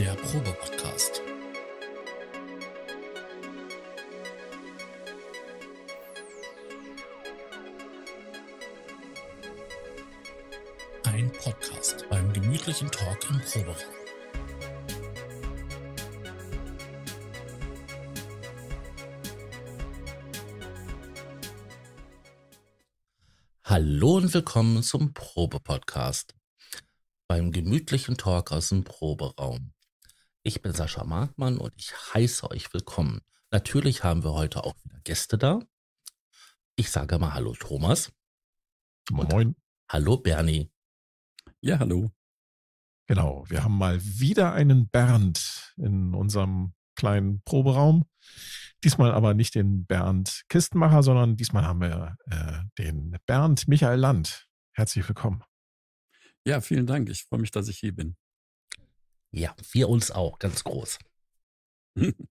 Der Probe-Podcast. Ein Podcast beim gemütlichen Talk im Proberaum. Hallo und willkommen zum Probe-Podcast. Beim gemütlichen Talk aus dem Proberaum. Ich bin Sascha Markmann und ich heiße euch willkommen. Natürlich haben wir heute auch wieder Gäste da. Ich sage mal Hallo Thomas. Moin. hallo Bernie. Ja, hallo. Genau, wir haben mal wieder einen Bernd in unserem kleinen Proberaum. Diesmal aber nicht den Bernd Kistenmacher, sondern diesmal haben wir äh, den Bernd Michael Land. Herzlich willkommen. Ja, vielen Dank. Ich freue mich, dass ich hier bin. Ja, wir uns auch, ganz groß.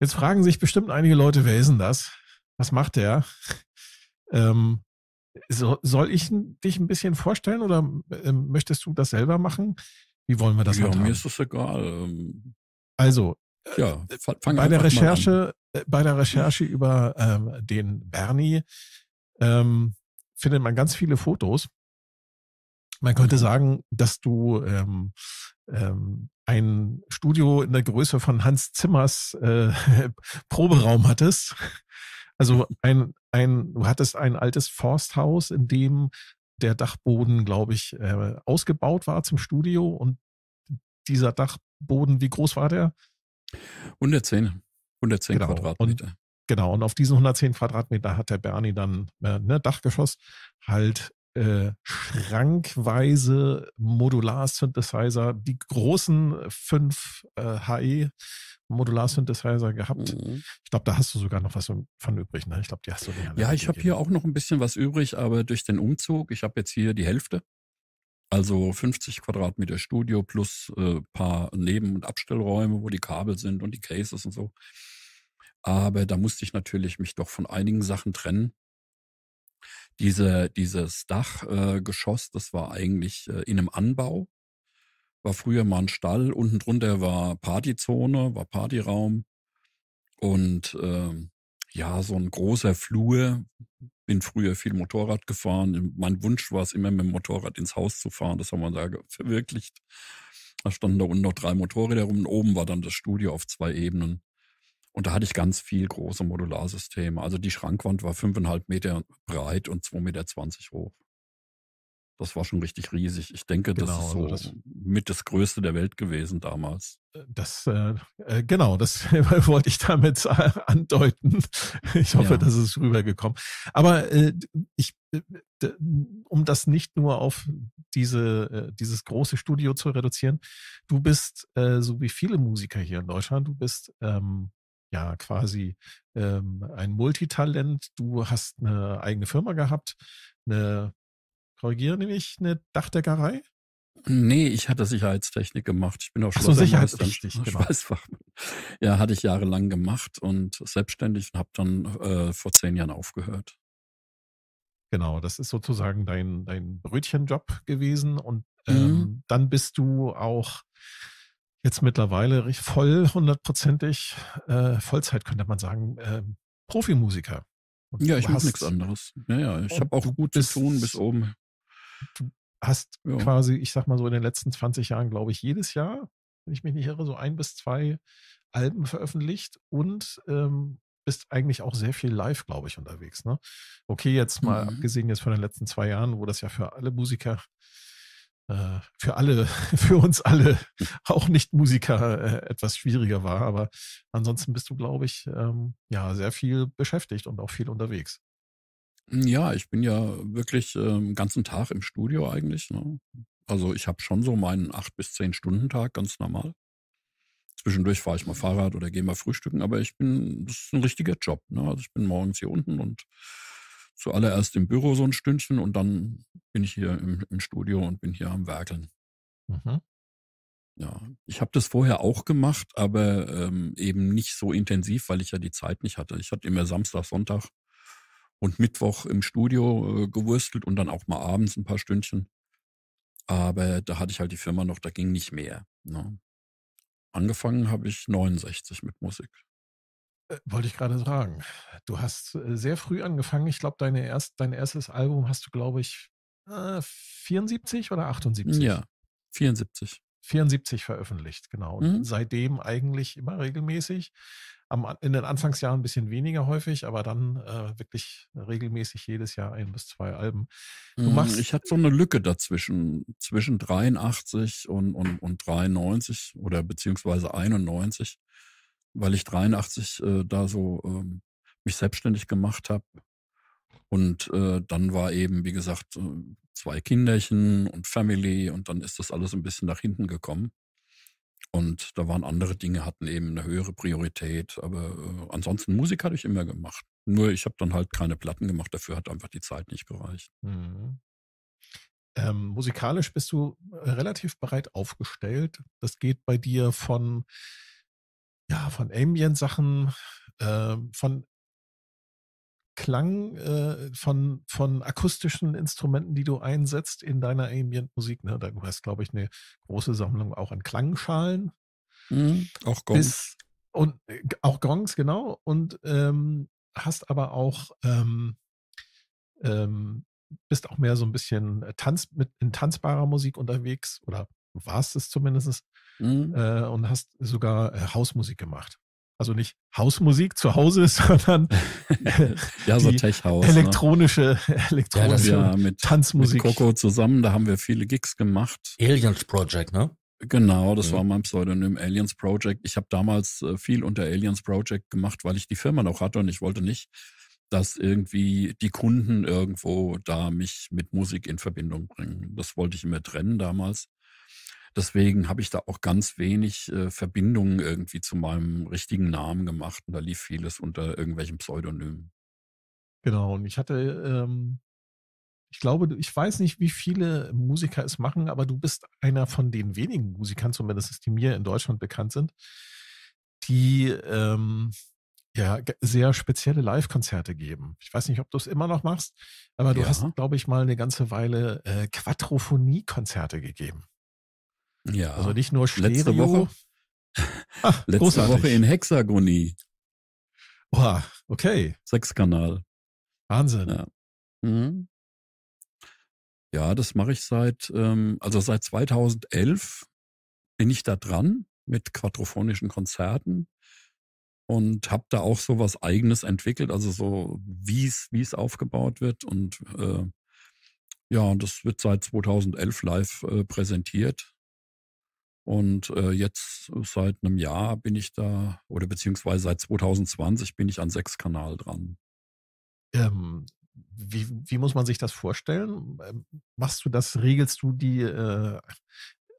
Jetzt fragen sich bestimmt einige Leute, wer ist denn das? Was macht der? Ähm, so, soll ich dich ein bisschen vorstellen oder ähm, möchtest du das selber machen? Wie wollen wir das machen? ja, Mir ist das egal. Ähm. Also, äh, ja, bei, der Recherche, äh, bei der Recherche über ähm, den Bernie ähm, findet man ganz viele Fotos. Man könnte sagen, dass du ähm, ähm, ein Studio in der Größe von Hans Zimmers äh, Proberaum hattest. Also ein, ein, du hattest ein altes Forsthaus, in dem der Dachboden, glaube ich, äh, ausgebaut war zum Studio und dieser Dachboden, wie groß war der? 110, 110 genau. Quadratmeter. Und, genau, und auf diesen 110 Quadratmeter hat der Bernie dann, äh, ne, Dachgeschoss, halt äh, schrankweise Modular-Synthesizer, die großen fünf äh, HE Modular-Synthesizer gehabt. Mhm. Ich glaube, da hast du sogar noch was von übrig. Ne? Ich glaube, die hast du Ja, ich habe hier auch noch ein bisschen was übrig, aber durch den Umzug, ich habe jetzt hier die Hälfte. Also 50 Quadratmeter Studio plus äh, paar Neben- und Abstellräume, wo die Kabel sind und die Cases und so. Aber da musste ich natürlich mich doch von einigen Sachen trennen. Diese, dieses Dachgeschoss, äh, das war eigentlich äh, in einem Anbau, war früher mal ein Stall, unten drunter war Partyzone, war Partyraum und äh, ja, so ein großer Flur. Bin früher viel Motorrad gefahren. Mein Wunsch war es immer, mit dem Motorrad ins Haus zu fahren. Das haben wir da verwirklicht. Da standen da unten noch drei Motorräder rum. Und oben war dann das Studio auf zwei Ebenen. Und da hatte ich ganz viel große Modularsysteme. Also die Schrankwand war fünfeinhalb Meter breit und 2,20 Meter hoch. Das war schon richtig riesig. Ich denke, genau, das ist also so das, mit das Größte der Welt gewesen damals. Äh, das äh, äh, genau, das wollte ich damit äh, andeuten. Ich hoffe, ja. das ist rübergekommen. Aber äh, ich, um das nicht nur auf diese dieses große Studio zu reduzieren, du bist so wie viele Musiker hier in Deutschland, du bist ähm, ja quasi ähm, ein Multitalent. Du hast eine eigene Firma gehabt, eine, korrigiere nämlich, eine Dachdeckerei? Nee, ich hatte Sicherheitstechnik gemacht. Ich bin auch Schlosser. So, Sicherheitstechnik, genau. Ja, hatte ich jahrelang gemacht und selbstständig und habe dann äh, vor zehn Jahren aufgehört. Genau, das ist sozusagen dein, dein Brötchenjob gewesen und mhm. ähm, mhm. dann bist du auch jetzt mittlerweile voll hundertprozentig äh, Vollzeit, könnte man sagen, äh, Profimusiker. Und ja, ich mache nichts anderes. Ja, ja, ich habe auch gut bist, zu tun bis oben. Du hast ja. quasi, ich sag mal so in den letzten 20 Jahren, glaube ich, jedes Jahr, wenn ich mich nicht irre, so ein bis zwei Alben veröffentlicht und ähm, bist eigentlich auch sehr viel live, glaube ich, unterwegs. Ne? Okay, jetzt mal mhm. abgesehen jetzt von den letzten zwei Jahren, wo das ja für alle Musiker äh, für alle, für uns alle, auch nicht Musiker, äh, etwas schwieriger war. Aber ansonsten bist du, glaube ich, ähm, ja, sehr viel beschäftigt und auch viel unterwegs. Ja, ich bin ja wirklich ähm, den ganzen Tag im Studio eigentlich. Ne? Also ich habe schon so meinen acht bis zehn Stunden Tag ganz normal. Zwischendurch fahre ich mal Fahrrad oder gehe mal frühstücken, aber ich bin, das ist ein richtiger Job. Ne? Also ich bin morgens hier unten und zuallererst im Büro so ein Stündchen und dann bin ich hier im, im Studio und bin hier am Werkeln. Mhm. Ja, ich habe das vorher auch gemacht, aber ähm, eben nicht so intensiv, weil ich ja die Zeit nicht hatte. Ich hatte immer Samstag, Sonntag und Mittwoch im Studio äh, gewurstelt und dann auch mal abends ein paar Stündchen. Aber da hatte ich halt die Firma noch, da ging nicht mehr. Ne? Angefangen habe ich 69 mit Musik. Äh, wollte ich gerade sagen. Du hast äh, sehr früh angefangen. Ich glaube, deine erst, dein erstes Album hast du, glaube ich, 74 ah, oder 78? Ja, 74. 74 veröffentlicht, genau. Mhm. seitdem eigentlich immer regelmäßig. Am, in den Anfangsjahren ein bisschen weniger häufig, aber dann äh, wirklich regelmäßig jedes Jahr ein bis zwei Alben. Du mhm, machst ich hatte so eine Lücke dazwischen, zwischen 83 und, und, und 93 oder beziehungsweise 91 weil ich 83 äh, da so ähm, mich selbstständig gemacht habe. Und äh, dann war eben, wie gesagt, äh, zwei Kinderchen und Family und dann ist das alles ein bisschen nach hinten gekommen. Und da waren andere Dinge, hatten eben eine höhere Priorität. Aber äh, ansonsten Musik hatte ich immer gemacht. Nur ich habe dann halt keine Platten gemacht, dafür hat einfach die Zeit nicht gereicht. Mhm. Ähm, musikalisch bist du äh, relativ breit aufgestellt. Das geht bei dir von ja, von Ambient-Sachen, äh, von Klang, äh, von, von akustischen Instrumenten, die du einsetzt in deiner Ambient-Musik. Ne? Du hast, glaube ich, eine große Sammlung auch an Klangschalen. Mhm, auch Gongs. und äh, auch Gongs, genau. Und ähm, hast aber auch ähm, ähm, bist auch mehr so ein bisschen äh, Tanz mit in tanzbarer Musik unterwegs oder warst es zumindest mhm. äh, und hast sogar äh, Hausmusik gemacht. Also nicht Hausmusik zu Hause, sondern ja, so Tech House, elektronische, ne? elektronische ja mit, Tanzmusik. Mit Coco zusammen, da haben wir viele Gigs gemacht. Aliens Project, ne? Genau, das mhm. war mein Pseudonym Aliens Project. Ich habe damals äh, viel unter Aliens Project gemacht, weil ich die Firma noch hatte und ich wollte nicht, dass irgendwie die Kunden irgendwo da mich mit Musik in Verbindung bringen. Das wollte ich immer trennen damals. Deswegen habe ich da auch ganz wenig äh, Verbindungen irgendwie zu meinem richtigen Namen gemacht und da lief vieles unter irgendwelchen Pseudonymen. Genau, und ich hatte, ähm, ich glaube, ich weiß nicht, wie viele Musiker es machen, aber du bist einer von den wenigen Musikern, zumindest die mir in Deutschland bekannt sind, die ähm, ja sehr spezielle Live-Konzerte geben. Ich weiß nicht, ob du es immer noch machst, aber du ja. hast, glaube ich, mal eine ganze Weile äh, Quadrophonie-Konzerte gegeben. Ja. Also nicht nur Stereo. Ah, letzte Woche, Ach, letzte Woche in Hexagonie. Oha, okay. Sechskanal. Wahnsinn. Ja, mhm. ja das mache ich seit, ähm, also seit 2011 bin ich da dran mit quadrophonischen Konzerten und habe da auch so was Eigenes entwickelt, also so wie es wie es aufgebaut wird und äh, ja, und das wird seit 2011 live äh, präsentiert und äh, jetzt seit einem Jahr bin ich da, oder beziehungsweise seit 2020 bin ich an sechs Sechskanal dran. Ähm, wie, wie muss man sich das vorstellen? Ähm, machst du das, regelst du die äh,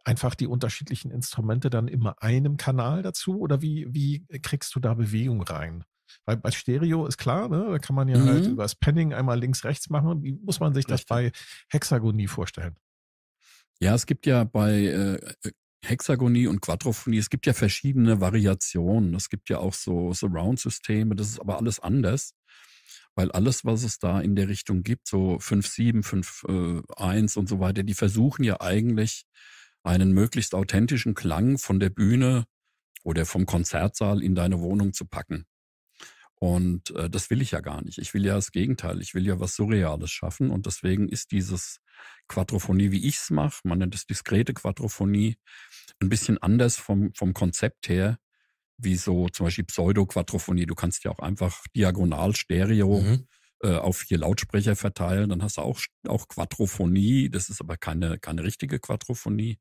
einfach die unterschiedlichen Instrumente dann immer einem Kanal dazu? Oder wie, wie kriegst du da Bewegung rein? Weil bei Stereo ist klar, ne? da kann man ja halt mhm. halt über das Panning einmal links, rechts machen. Wie muss man sich Richtig. das bei Hexagonie vorstellen? Ja, es gibt ja bei äh, äh Hexagonie und Quadrophonie, es gibt ja verschiedene Variationen. Es gibt ja auch so Surround-Systeme, das ist aber alles anders, weil alles, was es da in der Richtung gibt, so 5, 7, 5, 1 und so weiter, die versuchen ja eigentlich einen möglichst authentischen Klang von der Bühne oder vom Konzertsaal in deine Wohnung zu packen. Und äh, das will ich ja gar nicht. Ich will ja das Gegenteil. Ich will ja was Surreales schaffen. Und deswegen ist dieses Quadrophonie, wie ich es mache, man nennt es diskrete Quadrophonie, ein bisschen anders vom, vom Konzept her, wie so zum Beispiel Pseudo-Quadrophonie. Du kannst ja auch einfach diagonal Stereo mhm. äh, auf vier Lautsprecher verteilen. Dann hast du auch, auch Quadrophonie. Das ist aber keine, keine richtige Quadrophonie.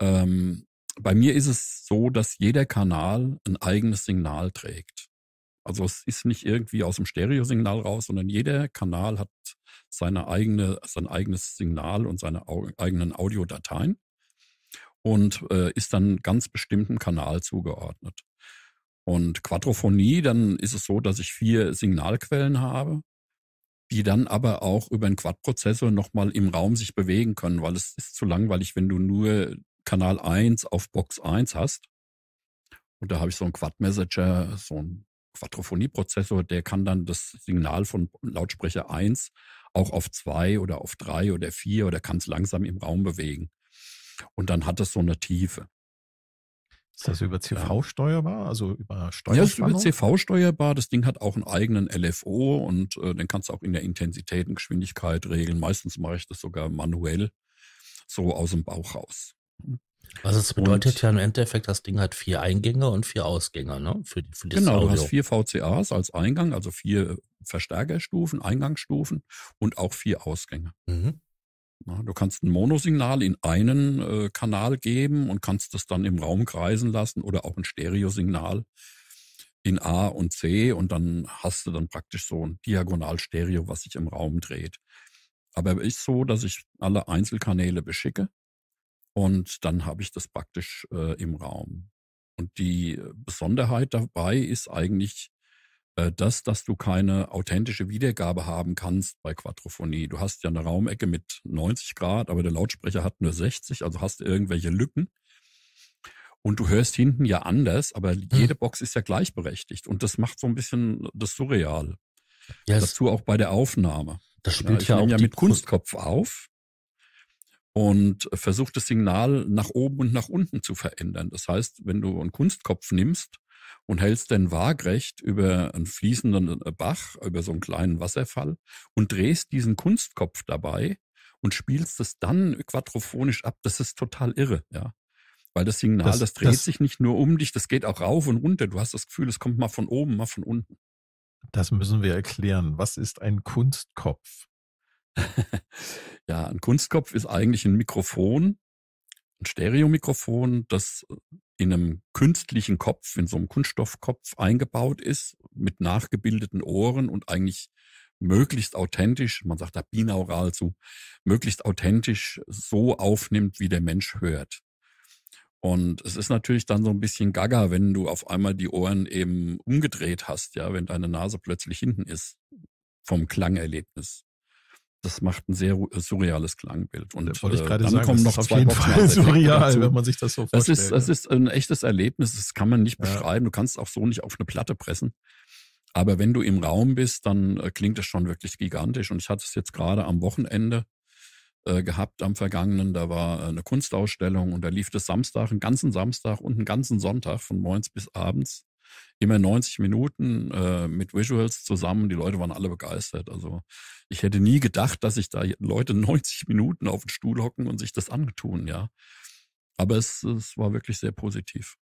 Ähm, bei mir ist es so, dass jeder Kanal ein eigenes Signal trägt. Also es ist nicht irgendwie aus dem Stereosignal raus, sondern jeder Kanal hat seine eigene, sein eigenes Signal und seine eigenen Audiodateien und äh, ist dann ganz bestimmten Kanal zugeordnet. Und Quadrophonie, dann ist es so, dass ich vier Signalquellen habe, die dann aber auch über einen Quadprozessor nochmal im Raum sich bewegen können, weil es ist zu langweilig, wenn du nur Kanal 1 auf Box 1 hast. Und da habe ich so einen Quad-Messenger, so einen Quadrophonie-Prozessor, der kann dann das Signal von Lautsprecher 1 auch auf 2 oder auf 3 oder 4 oder kann es langsam im Raum bewegen und dann hat es so eine Tiefe. Ist das über ähm, CV steuerbar, also über Steuerspannung? Ja, ist über CV steuerbar. Das Ding hat auch einen eigenen LFO und äh, den kannst du auch in der Intensität und Geschwindigkeit regeln. Meistens mache ich das sogar manuell, so aus dem Bauch raus. Also es bedeutet und, ja im Endeffekt, das Ding hat vier Eingänge und vier Ausgänge, ne? Für, für genau, Audio. du hast vier VCAs als Eingang, also vier Verstärkerstufen, Eingangsstufen und auch vier Ausgänge. Mhm. Ne, du kannst ein Monosignal in einen äh, Kanal geben und kannst das dann im Raum kreisen lassen oder auch ein Stereosignal in A und C und dann hast du dann praktisch so ein Diagonal-Stereo, was sich im Raum dreht. Aber es ist so, dass ich alle Einzelkanäle beschicke und dann habe ich das praktisch äh, im Raum. Und die äh, Besonderheit dabei ist eigentlich äh, das, dass du keine authentische Wiedergabe haben kannst bei Quadrophonie. Du hast ja eine Raumecke mit 90 Grad, aber der Lautsprecher hat nur 60, also hast du irgendwelche Lücken. Und du hörst hinten ja anders, aber mhm. jede Box ist ja gleichberechtigt. Und das macht so ein bisschen das surreal. Yes. Dazu auch bei der Aufnahme. Das spielt ja, ich ja auch ja mit Kunstkopf auf und versucht das Signal nach oben und nach unten zu verändern. Das heißt, wenn du einen Kunstkopf nimmst, und hältst den waagrecht über einen fließenden äh, Bach, über so einen kleinen Wasserfall und drehst diesen Kunstkopf dabei und spielst es dann quadrophonisch ab. Das ist total irre, ja. Weil das Signal, das, das dreht das, sich nicht nur um dich, das geht auch rauf und runter. Du hast das Gefühl, es kommt mal von oben, mal von unten. Das müssen wir erklären. Was ist ein Kunstkopf? ja, ein Kunstkopf ist eigentlich ein Mikrofon, ein Stereomikrofon, das äh, in einem künstlichen Kopf, in so einem Kunststoffkopf eingebaut ist, mit nachgebildeten Ohren und eigentlich möglichst authentisch, man sagt da binaural zu, möglichst authentisch so aufnimmt, wie der Mensch hört. Und es ist natürlich dann so ein bisschen gaga, wenn du auf einmal die Ohren eben umgedreht hast, ja, wenn deine Nase plötzlich hinten ist vom Klangerlebnis das macht ein sehr äh, surreales Klangbild. Und wollte ich äh, gerade dann sagen, kommen noch auf jeden Fall surreal, dazu. wenn man sich das so das vorstellt. Ist, das ist, ein echtes Erlebnis, das kann man nicht ja. beschreiben. Du kannst auch so nicht auf eine Platte pressen. Aber wenn du im Raum bist, dann äh, klingt es schon wirklich gigantisch. Und ich hatte es jetzt gerade am Wochenende gehabt, am vergangenen, da war eine Kunstausstellung und da lief das Samstag, einen ganzen Samstag und einen ganzen Sonntag von morgens bis abends immer 90 Minuten äh, mit Visuals zusammen. Die Leute waren alle begeistert. Also ich hätte nie gedacht, dass sich da Leute 90 Minuten auf den Stuhl hocken und sich das antun, ja. Aber es, es war wirklich sehr positiv.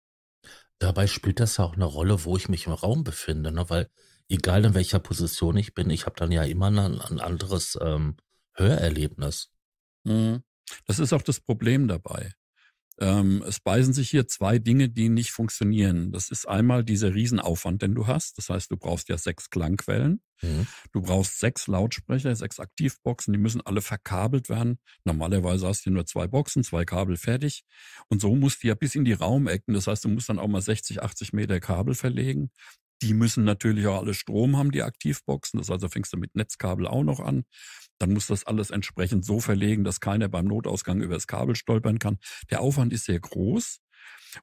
Dabei spielt das ja auch eine Rolle, wo ich mich im Raum befinde, ne? weil egal in welcher Position ich bin, ich habe dann ja immer ein, ein anderes ähm, Hörerlebnis. Mhm. Das ist auch das Problem dabei ähm, es beißen sich hier zwei Dinge, die nicht funktionieren. Das ist einmal dieser Riesenaufwand, den du hast. Das heißt, du brauchst ja sechs Klangquellen. Mhm. Du brauchst sechs Lautsprecher, sechs Aktivboxen. Die müssen alle verkabelt werden. Normalerweise hast du nur zwei Boxen, zwei Kabel fertig. Und so musst du ja bis in die Raumecken. Das heißt, du musst dann auch mal 60, 80 Meter Kabel verlegen. Die müssen natürlich auch alle Strom haben, die Aktivboxen. Das also fängst du mit Netzkabel auch noch an. Dann muss das alles entsprechend so verlegen, dass keiner beim Notausgang über das Kabel stolpern kann. Der Aufwand ist sehr groß.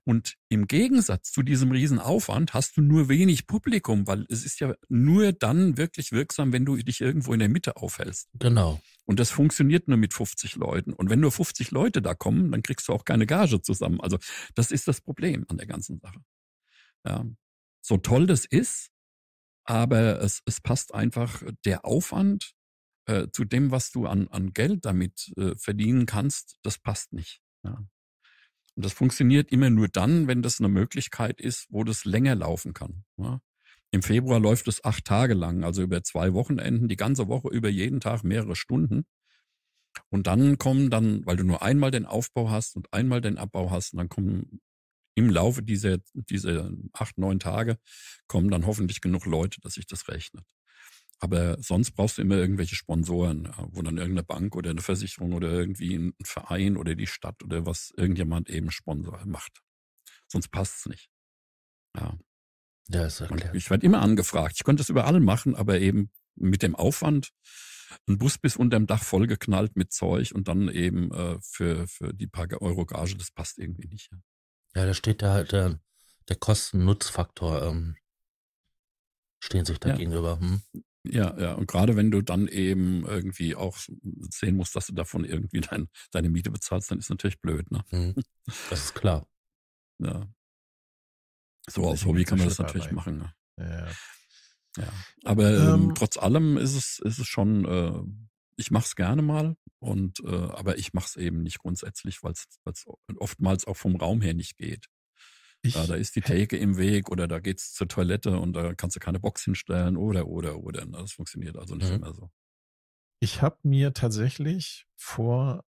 Und im Gegensatz zu diesem Riesenaufwand hast du nur wenig Publikum, weil es ist ja nur dann wirklich wirksam, wenn du dich irgendwo in der Mitte aufhältst. Genau. Und das funktioniert nur mit 50 Leuten. Und wenn nur 50 Leute da kommen, dann kriegst du auch keine Gage zusammen. Also das ist das Problem an der ganzen Sache. Ja, so toll das ist, aber es, es passt einfach der Aufwand äh, zu dem, was du an, an Geld damit äh, verdienen kannst, das passt nicht. Ja. Und das funktioniert immer nur dann, wenn das eine Möglichkeit ist, wo das länger laufen kann. Ja. Im Februar läuft es acht Tage lang, also über zwei Wochenenden, die ganze Woche über jeden Tag mehrere Stunden. Und dann kommen dann, weil du nur einmal den Aufbau hast und einmal den Abbau hast, und dann kommen im Laufe dieser, dieser acht, neun Tage kommen dann hoffentlich genug Leute, dass sich das rechnet. Aber sonst brauchst du immer irgendwelche Sponsoren, wo dann irgendeine Bank oder eine Versicherung oder irgendwie ein Verein oder die Stadt oder was irgendjemand eben Sponsor macht. Sonst passt es nicht. Ja. Ja, ist ja klar. Ich werde immer angefragt. Ich könnte es überall machen, aber eben mit dem Aufwand, ein Bus bis unterm Dach vollgeknallt mit Zeug und dann eben äh, für, für die paar Euro Gage, das passt irgendwie nicht. Ja, da steht da halt der, äh, der Kosten-Nutz-Faktor, ähm, stehen sich da ja. gegenüber. Hm? Ja, ja. Und gerade wenn du dann eben irgendwie auch sehen musst, dass du davon irgendwie dein, deine Miete bezahlst, dann ist natürlich blöd, ne? Hm, das ist klar. Ja. So als Hobby kann man das natürlich dabei. machen. Ne? Ja. ja. Aber ähm, ähm, trotz allem ist es, ist es schon äh, ich mache es gerne mal, und äh, aber ich mache es eben nicht grundsätzlich, weil es oftmals auch vom Raum her nicht geht. Ja, da ist die Theke im Weg oder da geht's zur Toilette und da kannst du keine Box hinstellen oder oder oder. Ne? Das funktioniert also nicht mhm. mehr so. Ich habe mir tatsächlich vor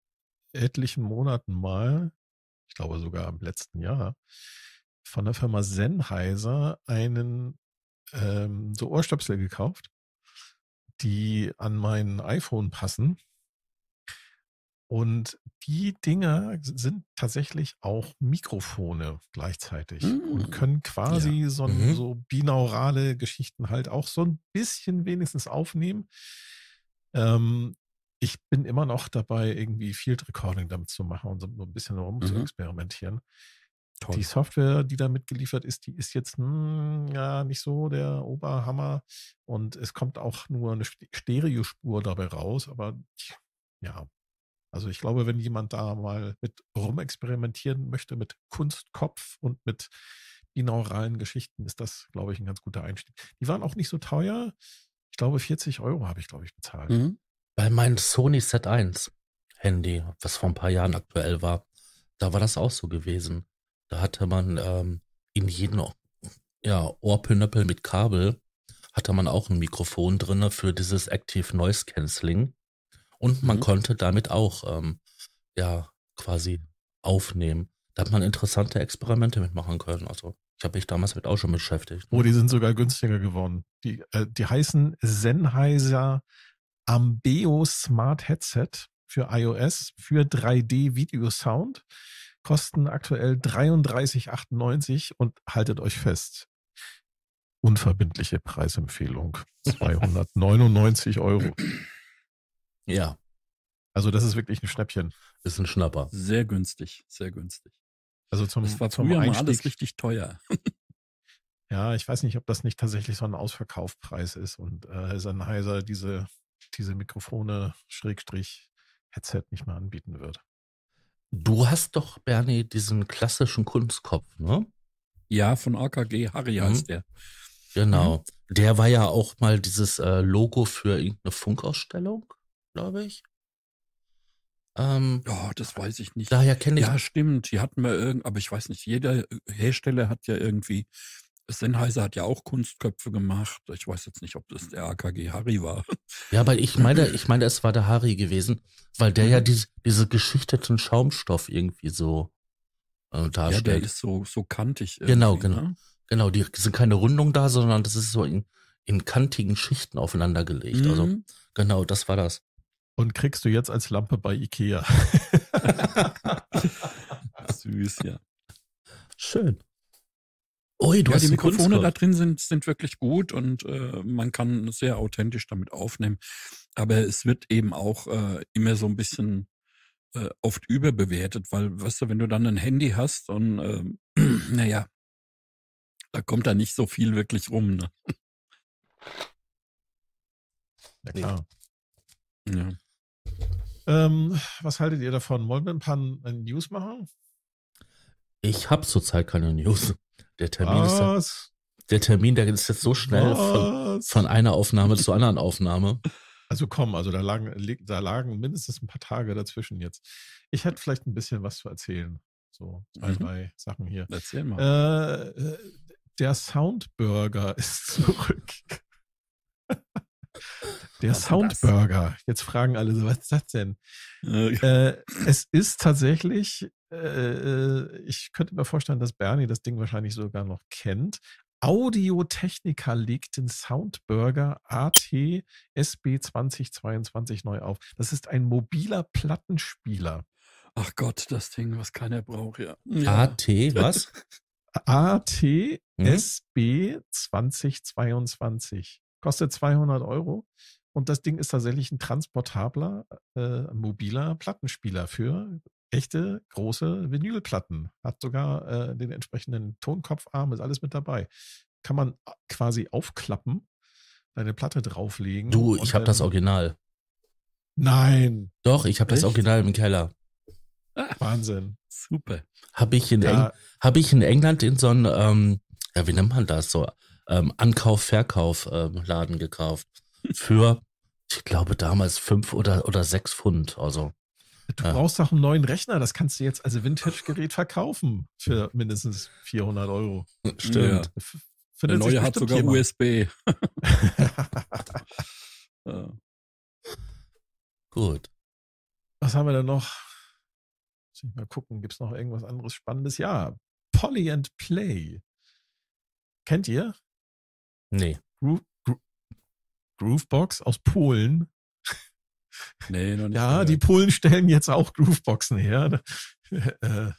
etlichen Monaten mal, ich glaube sogar im letzten Jahr, von der Firma Sennheiser einen ähm, so Ohrstöpsel gekauft die an mein iPhone passen. Und die Dinger sind tatsächlich auch Mikrofone gleichzeitig mhm. und hm, können quasi ja. so, mhm. so, binaurale Geschichten halt auch so ein bisschen wenigstens aufnehmen. Ähm, ich bin immer noch dabei, irgendwie Field Recording damit zu machen und so ein bisschen rum mhm. zu experimentieren. Toll. Die Software, die da mitgeliefert ist, die ist jetzt mh, hm, ja nicht so der Oberhammer. Und es kommt auch nur eine Stereospur dabei raus, aber ja. Also ich glaube, wenn jemand da mal mit rumexperimentieren möchte, mit Kunstkopf und mit binauralen Geschichten, ist das, glaube ich, ein ganz guter Einstieg. Die waren auch nicht so teuer. Ich glaube, 40 Euro habe ich, glaube ich, bezahlt. Mhm. Bei meinem Sony Z1 Handy, was vor ein paar Jahren aktuell war, da war das auch so gewesen. Da hatte man ähm, in jedem ja, Ohrpinöppel mit Kabel, hatte man auch ein Mikrofon drin für dieses Active Noise Cancelling. Und man mhm. konnte damit auch ähm, ja quasi aufnehmen. Da hat man interessante Experimente mitmachen können. Also ich habe mich damals mit auch schon beschäftigt. Ne? Oh, die sind sogar günstiger geworden. Die, äh, die heißen Sennheiser Ambeo Smart Headset für iOS für 3D Video Sound kosten aktuell 33,98 und haltet euch fest. Unverbindliche Preisempfehlung 299 Euro. Ja. Also das ist wirklich ein Schnäppchen. Ist ein Schnapper. Sehr günstig, sehr günstig. Also zum, das war zum früher Einstieg. mal alles richtig teuer. ja, ich weiß nicht, ob das nicht tatsächlich so ein Ausverkaufpreis ist und äh, Sennheiser diese, diese Mikrofone Schrägstrich Headset nicht mehr anbieten wird. Du hast doch, Bernie, diesen klassischen Kunstkopf, ne? Ja, von AKG, Harry mhm. heißt der. Genau. Mhm. Der war ja auch mal dieses äh, Logo für irgendeine Funkausstellung, glaube ich. Ähm, ja, das weiß ich nicht. Daher kenne ich. Ja, stimmt. Die hatten wir irgend, aber ich weiß nicht. Jeder Hersteller hat ja irgendwie Sennheiser hat ja auch Kunstköpfe gemacht. Ich weiß jetzt nicht, ob das der AKG Harry war. Ja, weil ich meine, ich meine, es war der Harry gewesen, weil der ja mhm. diese, diese geschichteten Schaumstoff irgendwie so äh, darstellt. Ja, der ist so, so kantig. Genau, genau. Ne? Genau, die sind keine Rundung da, sondern das ist so in, in kantigen Schichten aufeinander gelegt. Also mhm. Also, genau, das war das. Und kriegst du jetzt als Lampe bei Ikea. Süß, ja. Schön. Ui, du ja, hast die Mikrofone da drin sind, sind wirklich gut und äh, man kann sehr authentisch damit aufnehmen. Aber es wird eben auch äh, immer so ein bisschen äh, oft überbewertet, weil, weißt du, wenn du dann ein Handy hast und äh, naja, da kommt da nicht so viel wirklich rum. Ne? Ja, klar. Ja. Ähm, was haltet ihr davon? Wollen wir ein paar News machen? Ich habe zurzeit keine News. Der Termin Was? ist da, der Termin, da ist jetzt so schnell von, von, einer Aufnahme zur anderen Aufnahme. Also komm, also da lagen, da lagen mindestens ein paar Tage dazwischen jetzt. Ich hätte vielleicht ein bisschen was zu erzählen. So zwei, mhm. drei Sachen hier. Erzähl mal. Äh, äh der Soundburger ist zurück. Der was Soundburger. Jetzt fragen alle so, was ist das denn? Äh, äh es ist tatsächlich äh, äh, ich könnte mir vorstellen, dass Bernie das Ding wahrscheinlich sogar noch kennt. Audiotechnica legt den Soundburger ATSB 2022 neu auf. Das ist ein mobiler Plattenspieler. Ach Gott, das Ding, was keiner braucht, ja. ja. AT, was? ATSB SB 2022. Kostet 200 Euro. Und das Ding ist tatsächlich ein transportabler, äh, mobiler Plattenspieler für echte große Vinylplatten. Hat sogar äh, den entsprechenden Tonkopfarm, ist alles mit dabei. Kann man äh, quasi aufklappen, deine Platte drauflegen. Du, ich habe das Original. Nein. Doch, ich habe das Original im Keller. Wahnsinn. Super. Habe ich, in ja. hab ich in England in so einem, ähm, ja, wie nennt man das so, ähm, Ankauf-Verkauf-Laden ähm, gekauft. Für, ich glaube, damals fünf oder, oder sechs Pfund. Also. Du ah. brauchst doch einen neuen Rechner. Das kannst du jetzt als Vintage-Gerät verkaufen für mindestens 400 Euro. Stimmt. Ja. Der neue hat sogar jemand. USB. Gut. Was haben wir denn noch? Muss ich mal gucken, gibt es noch irgendwas anderes Spannendes? Ja, Polly and Play. Kennt ihr? Nee. Groove, Groovebox aus Polen. Nee, noch nicht. Ja, gehört. die Polen stellen jetzt auch Grooveboxen her. Äh,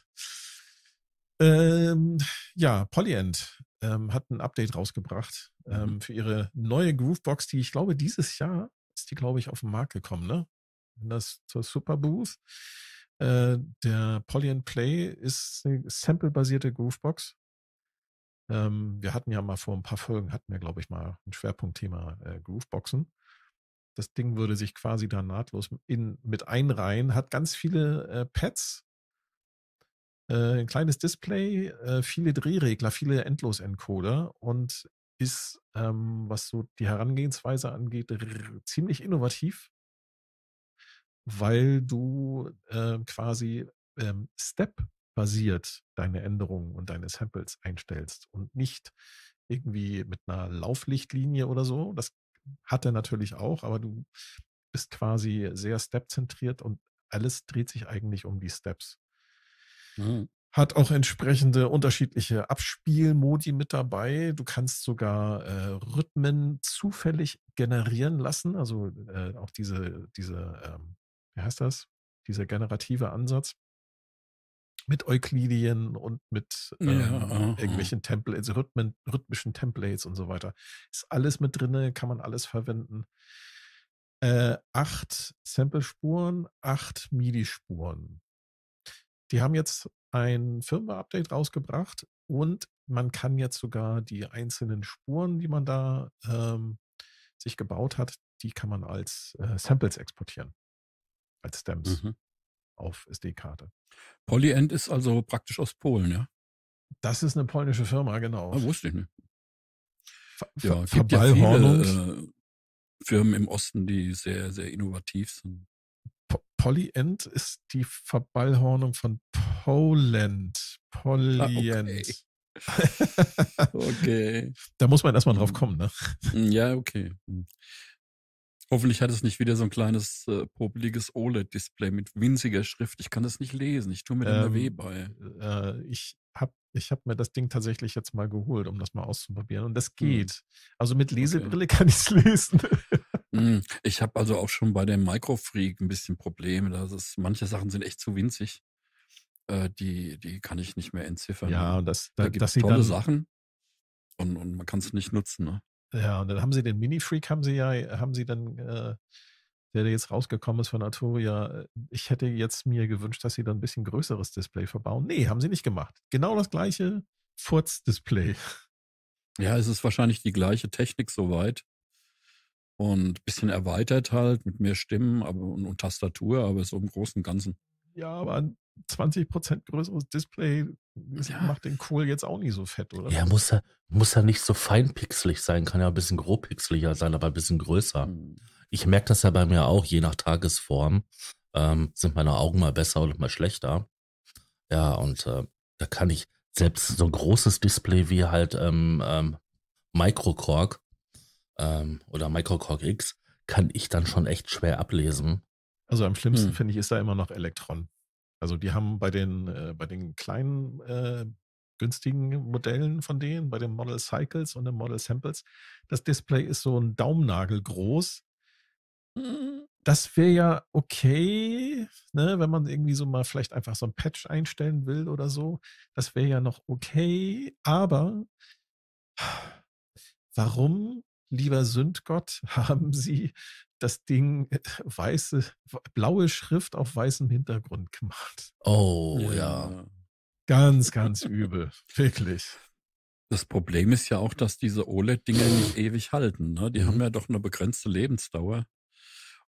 ähm, ja, Polyend ähm, hat ein Update rausgebracht ähm, mhm. für ihre neue Groovebox, die ich glaube, dieses Jahr ist die, glaube ich, auf den Markt gekommen, ne? Das zur Superbooth. Äh, der Polyend Play ist eine samplebasierte Groovebox. Ähm, wir hatten ja mal vor ein paar Folgen, hatten wir, glaube ich, mal ein Schwerpunktthema äh, Grooveboxen. Das Ding würde sich quasi da nahtlos in, mit einreihen, hat ganz viele äh, Pads, äh, ein kleines Display, äh, viele Drehregler, viele Endlos-Encoder und ist, ähm, was so die Herangehensweise angeht, ziemlich innovativ, weil du äh, quasi ähm, Step-basiert deine Änderungen und deine Samples einstellst und nicht irgendwie mit einer Lauflichtlinie oder so. Das hat er natürlich auch, aber du bist quasi sehr step-zentriert und alles dreht sich eigentlich um die Steps. Mhm. Hat auch entsprechende unterschiedliche Abspielmodi mit dabei. Du kannst sogar äh, Rhythmen zufällig generieren lassen. Also äh, auch diese, diese ähm, wie heißt das? Dieser generative Ansatz mit Euklidien und mit ähm, ja. irgendwelchen Templates, also Rhythmen, rhythmischen Templates und so weiter. Ist alles mit drin, kann man alles verwenden. Äh, acht Sample-Spuren, acht MIDI-Spuren. Die haben jetzt ein Firmware-Update rausgebracht und man kann jetzt sogar die einzelnen Spuren, die man da ähm, sich gebaut hat, die kann man als äh, Samples exportieren. Als Stems. Mhm auf SD-Karte. Polyend ist also praktisch aus Polen, ja? Das ist eine polnische Firma, genau. Ah, wusste ich nicht. Ver ja, gibt ja viele, äh, Firmen im Osten, die sehr, sehr innovativ sind. Polyend ist die Verballhornung von Poland. Polyend. Ah, okay. okay. Da muss man erstmal drauf hm. kommen, ne? Hm, ja, okay. Hm. Hoffentlich hat es nicht wieder so ein kleines äh, popeliges OLED-Display mit winziger Schrift. Ich kann das nicht lesen. Ich tue mir ähm, da weh bei. Äh, ich habe ich hab mir das Ding tatsächlich jetzt mal geholt, um das mal auszuprobieren. Und das hm. geht. Hm. Also mit Lesebrille okay. kann hm. ich es lesen. Ich habe also auch schon bei dem Microfreak ein bisschen Probleme. Das ist, manche Sachen sind echt zu winzig. Äh, die, die kann ich nicht mehr entziffern. Ja, ne? das, da, da gibt es tolle dann, Sachen und, und man kann es nicht nutzen. Ne? Ja, und dann haben sie den Mini-Freak, haben sie ja, haben sie dann, äh, der jetzt rausgekommen ist von Arturia, äh, ich hätte jetzt mir gewünscht, dass sie da ein bisschen größeres Display verbauen. Nee, haben sie nicht gemacht. Genau das gleiche Furz-Display. Ja, es ist wahrscheinlich die gleiche Technik soweit. Und bisschen erweitert halt mit mehr Stimmen aber, und, und Tastatur, aber so im Großen und Ganzen. Ja, aber 20 größeres Display ja. macht den Kohl jetzt auch nicht so fett, oder? Ja, muss er, muss er nicht so feinpixelig sein, kann ja ein bisschen grobpixeliger sein, aber ein bisschen größer. Hm. Ich merke das ja bei mir auch, je nach Tagesform ähm, sind meine Augen mal besser oder mal schlechter. Ja, und äh, da kann ich selbst so ein großes Display wie halt ähm, ähm, Microcork ähm, oder Microcork X kann ich dann schon echt schwer ablesen. Also am schlimmsten hm. finde ich ist da immer noch Elektron. Also die haben bei den, äh, bei den kleinen äh, günstigen Modellen von denen, bei den Model Cycles und den Model Samples, das Display ist so ein Daumennagel groß. Mhm. Das wäre ja okay, ne, wenn man irgendwie so mal vielleicht einfach so ein Patch einstellen will oder so. Das wäre ja noch okay, aber warum, lieber Sündgott, haben Sie das Ding weiße, blaue Schrift auf weißem Hintergrund gemacht. Oh ja. ja. Ganz, ganz übel. Wirklich. Das Problem ist ja auch, dass diese OLED-Dinger nicht ewig halten. Ne? Die mhm. haben ja doch eine begrenzte Lebensdauer.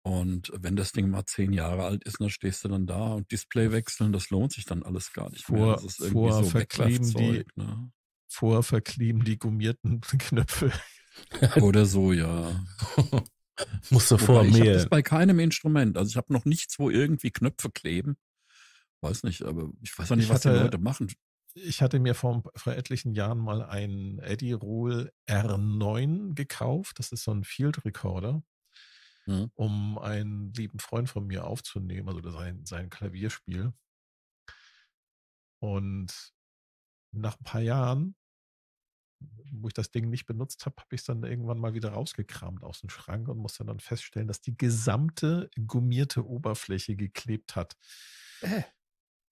Und wenn das Ding mal zehn Jahre alt ist, dann stehst du dann da und Display wechseln, das lohnt sich dann alles gar nicht vor, mehr. Das ist irgendwie vor so verkleben die, ne? Vor verkleben die gummierten Knöpfe. Oder so, ja. Musst du vormähen. Ich habe das bei keinem Instrument. Also ich habe noch nichts, wo irgendwie Knöpfe kleben. Weiß nicht, aber ich weiß auch nicht, ich was die Leute machen. Ich hatte mir vor, vor etlichen Jahren mal einen Eddie Roll R9 gekauft. Das ist so ein Field Recorder, hm. um einen lieben Freund von mir aufzunehmen, also sein, sein Klavierspiel. Und nach ein paar Jahren wo ich das Ding nicht benutzt habe, habe ich es dann irgendwann mal wieder rausgekramt aus dem Schrank und musste dann feststellen, dass die gesamte gummierte Oberfläche geklebt hat. Äh.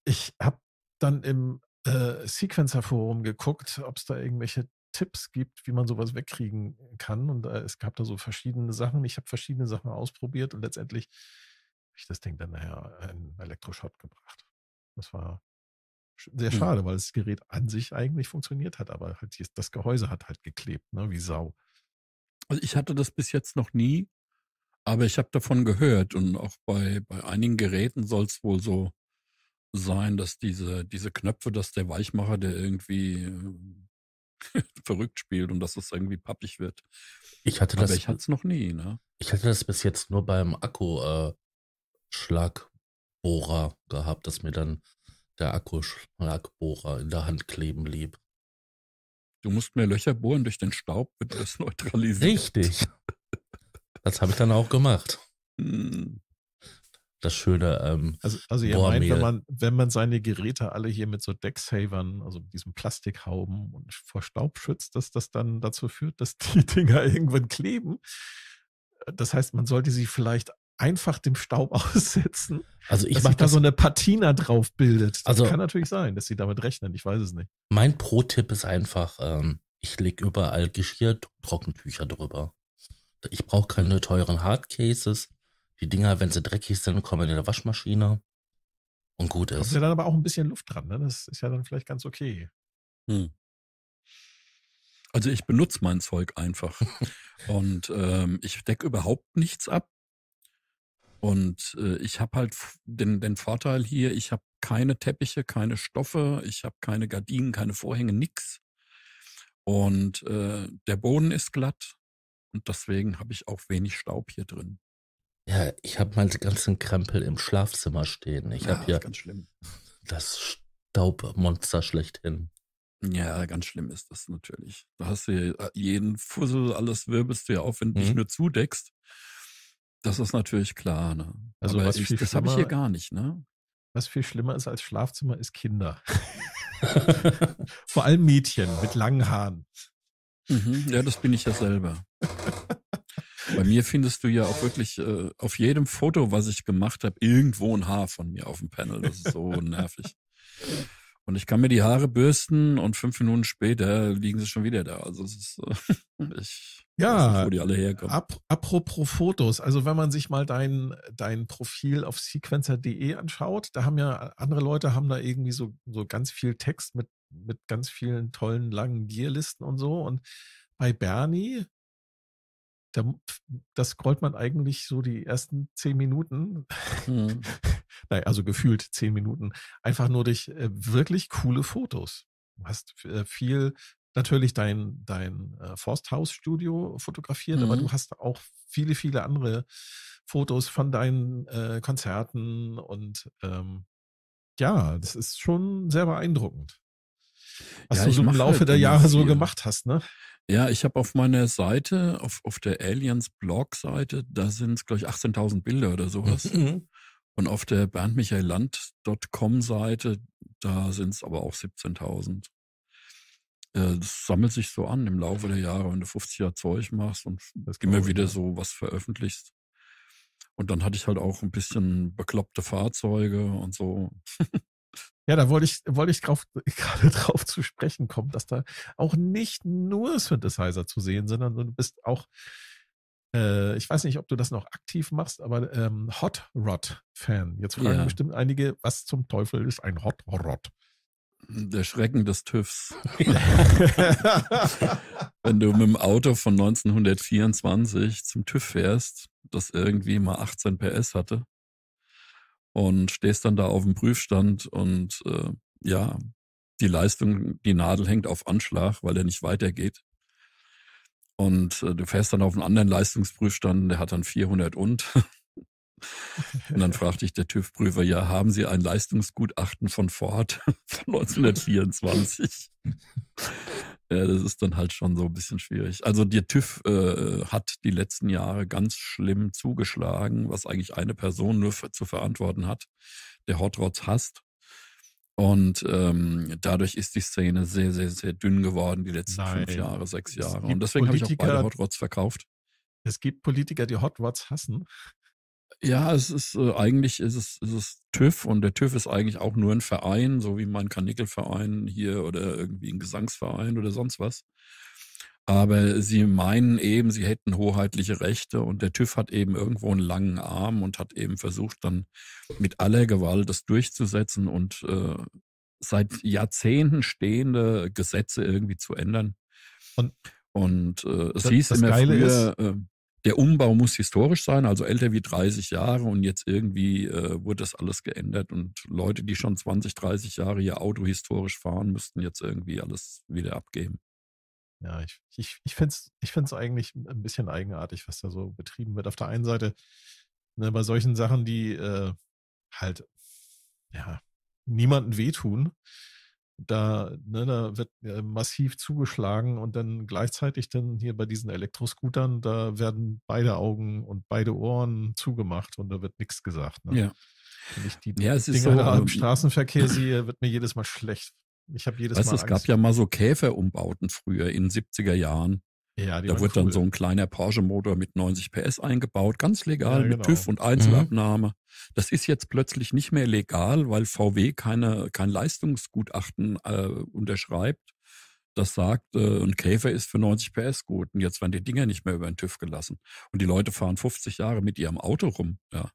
Ich habe dann im äh, Sequencer-Forum geguckt, ob es da irgendwelche Tipps gibt, wie man sowas wegkriegen kann. Und äh, es gab da so verschiedene Sachen. Ich habe verschiedene Sachen ausprobiert und letztendlich habe ich das Ding dann nachher einen Elektroshot gebracht. Das war sehr mhm. schade, mhm. weil das Gerät an sich eigentlich funktioniert hat, aber halt das Gehäuse hat halt geklebt, ne, wie Sau. Also ich hatte das bis jetzt noch nie, aber ich habe davon gehört und auch bei, bei einigen Geräten soll es wohl so sein, dass diese, diese Knöpfe, dass der Weichmacher, der irgendwie äh, verrückt spielt und dass es irgendwie pappig wird. Ich hatte aber das. Aber ich hatte es noch nie, ne? Ich hatte das bis jetzt nur beim Akku, äh, Schlagbohrer gehabt, dass mir dann der Akkuschlagbohrer in der Hand kleben blieb. Du musst mehr Löcher bohren durch den Staub, wird das neutralisiert. Richtig. Das habe ich dann auch gemacht. Hm. Das schöne. Ähm, also, also ihr Bohrmehl. meint, wenn man, wenn man seine Geräte alle hier mit so Deckshavern, also mit diesen Plastikhauben und vor Staub schützt, dass das dann dazu führt, dass die Dinger irgendwann kleben. Das heißt, man sollte sie vielleicht einfach dem Staub aussetzen. Also ich dass sich da so eine Patina drauf bildet. Das also kann natürlich sein, dass sie damit rechnen. Ich weiß es nicht. Mein Pro-Tipp ist einfach, ähm, ich lege überall Geschirr, Trockentücher drüber. Ich brauche keine teuren Hardcases. Die Dinger, wenn sie dreckig sind, kommen in der Waschmaschine. Und gut ist. Da ist ja dann aber auch ein bisschen Luft dran, ne? Das ist ja dann vielleicht ganz okay. Hm. Also ich benutze mein Zeug einfach. und ähm, ich decke überhaupt nichts ab. Und äh, ich habe halt den, den Vorteil hier, ich habe keine Teppiche, keine Stoffe, ich habe keine Gardinen, keine Vorhänge, nix. Und äh, der Boden ist glatt und deswegen habe ich auch wenig Staub hier drin. Ja, ich habe meinen ganzen Krempel im Schlafzimmer stehen. Ich ja, ja, hier ganz schlimm. das Staubmonster schlechthin. Ja, ganz schlimm ist das natürlich. Da hast du jeden Fussel, alles wirbelst du ja auf, wenn du mhm. dich nur zudeckst. Das ist natürlich klar. Ne? Also was ich, das habe ich hier gar nicht. Ne? Was viel schlimmer ist als Schlafzimmer, ist Kinder. Vor allem Mädchen mit langen Haaren. Mhm, ja, das bin ich ja selber. Bei mir findest du ja auch wirklich äh, auf jedem Foto, was ich gemacht habe, irgendwo ein Haar von mir auf dem Panel. Das ist so nervig. Und ich kann mir die Haare bürsten und fünf Minuten später liegen sie schon wieder da. Also es ist, ich ja, nicht, wo die alle herkommen. Ap apropos Fotos, also wenn man sich mal dein, dein Profil auf sequencer.de anschaut, da haben ja andere Leute haben da irgendwie so, so ganz viel Text mit, mit ganz vielen tollen langen Gearlisten und so. Und bei Bernie, da, das scrollt man eigentlich so die ersten zehn Minuten. Hm. nein, also gefühlt zehn Minuten, einfach nur durch äh, wirklich coole Fotos. Du hast äh, viel natürlich dein, dein äh, Forsthausstudio fotografiert, mhm. aber du mhm. hast auch viele, viele andere Fotos von deinen äh, Konzerten und ähm, ja, das ist schon sehr beeindruckend. Was ja, du so im Laufe halt der Jahre so gemacht hast, ne? Ja, ich habe auf meiner Seite, auf, auf der Aliens Blog-Seite, da sind es, glaube ich, 18.000 Bilder oder sowas. Mhm. Und auf der berndmichaelland.com-Seite, da sind es aber auch 17.000. Äh, das sammelt sich so an im Laufe der Jahre, wenn du 50 Jahre Zeug machst und immer oh, wieder so was veröffentlichst. Und dann hatte ich halt auch ein bisschen bekloppte Fahrzeuge und so. Ja, da wollte ich, wollte ich drauf, gerade drauf zu sprechen kommen, dass da auch nicht nur Synthesizer zu sehen sind, sondern du bist auch äh, ich weiß nicht, ob du das noch aktiv machst, aber ähm, Hot Rod Fan. Jetzt fragen ja. bestimmt einige, was zum Teufel ist ein Hot Rod? Der Schrecken des TÜVs. Wenn du mit dem Auto von 1924 zum TÜV fährst, das irgendwie mal 18 PS hatte, und stehst dann da auf dem Prüfstand und äh, ja, die Leistung, die Nadel hängt auf Anschlag, weil er nicht weitergeht. Und äh, du fährst dann auf einen anderen Leistungsprüfstand, der hat dann 400 und. und dann fragte ich der TÜV-Prüfer, ja, haben Sie ein Leistungsgutachten von Ford von 1924? ja, das ist dann halt schon so ein bisschen schwierig. Also der TÜV äh, hat die letzten Jahre ganz schlimm zugeschlagen, was eigentlich eine Person nur für, zu verantworten hat, der Hortrotz hasst. Und ähm, dadurch ist die Szene sehr, sehr, sehr dünn geworden, die letzten Nein. fünf Jahre, sechs Jahre. Und deswegen habe ich auch beide Hot Rods verkauft. Es gibt Politiker, die Hot Rods hassen. Ja, es ist äh, eigentlich ist es, ist es TÜV und der TÜV ist eigentlich auch nur ein Verein, so wie mein Karnickelverein hier oder irgendwie ein Gesangsverein oder sonst was. Aber sie meinen eben, sie hätten hoheitliche Rechte und der TÜV hat eben irgendwo einen langen Arm und hat eben versucht, dann mit aller Gewalt das durchzusetzen und äh, seit Jahrzehnten stehende Gesetze irgendwie zu ändern. Und, und äh, es das, hieß das immer Geile früher, ist, äh, der Umbau muss historisch sein, also älter wie 30 Jahre und jetzt irgendwie äh, wurde das alles geändert und Leute, die schon 20, 30 Jahre ihr Auto historisch fahren, müssten jetzt irgendwie alles wieder abgeben. Ja, ich, ich, ich finde es ich find's eigentlich ein bisschen eigenartig, was da so betrieben wird. Auf der einen Seite ne, bei solchen Sachen, die äh, halt ja, niemanden wehtun, da, ne, da wird äh, massiv zugeschlagen und dann gleichzeitig dann hier bei diesen Elektroscootern, da werden beide Augen und beide Ohren zugemacht und da wird nichts gesagt. Ne? Ja. Wenn ich die ja, es Dinger ist so, da im ähm, Straßenverkehr sehe, wird mir jedes Mal schlecht. Ich habe jedes weißt, Mal. es Angst. gab ja mal so Käferumbauten früher in den 70er Jahren. Ja, da wurde cool. dann so ein kleiner Porsche-Motor mit 90 PS eingebaut, ganz legal ja, mit genau. TÜV und mhm. Einzelabnahme. Mhm. Das ist jetzt plötzlich nicht mehr legal, weil VW keine, kein Leistungsgutachten äh, unterschreibt, das sagt, äh, ein Käfer ist für 90 PS gut. Und jetzt werden die Dinger nicht mehr über den TÜV gelassen. Und die Leute fahren 50 Jahre mit ihrem Auto rum. Ja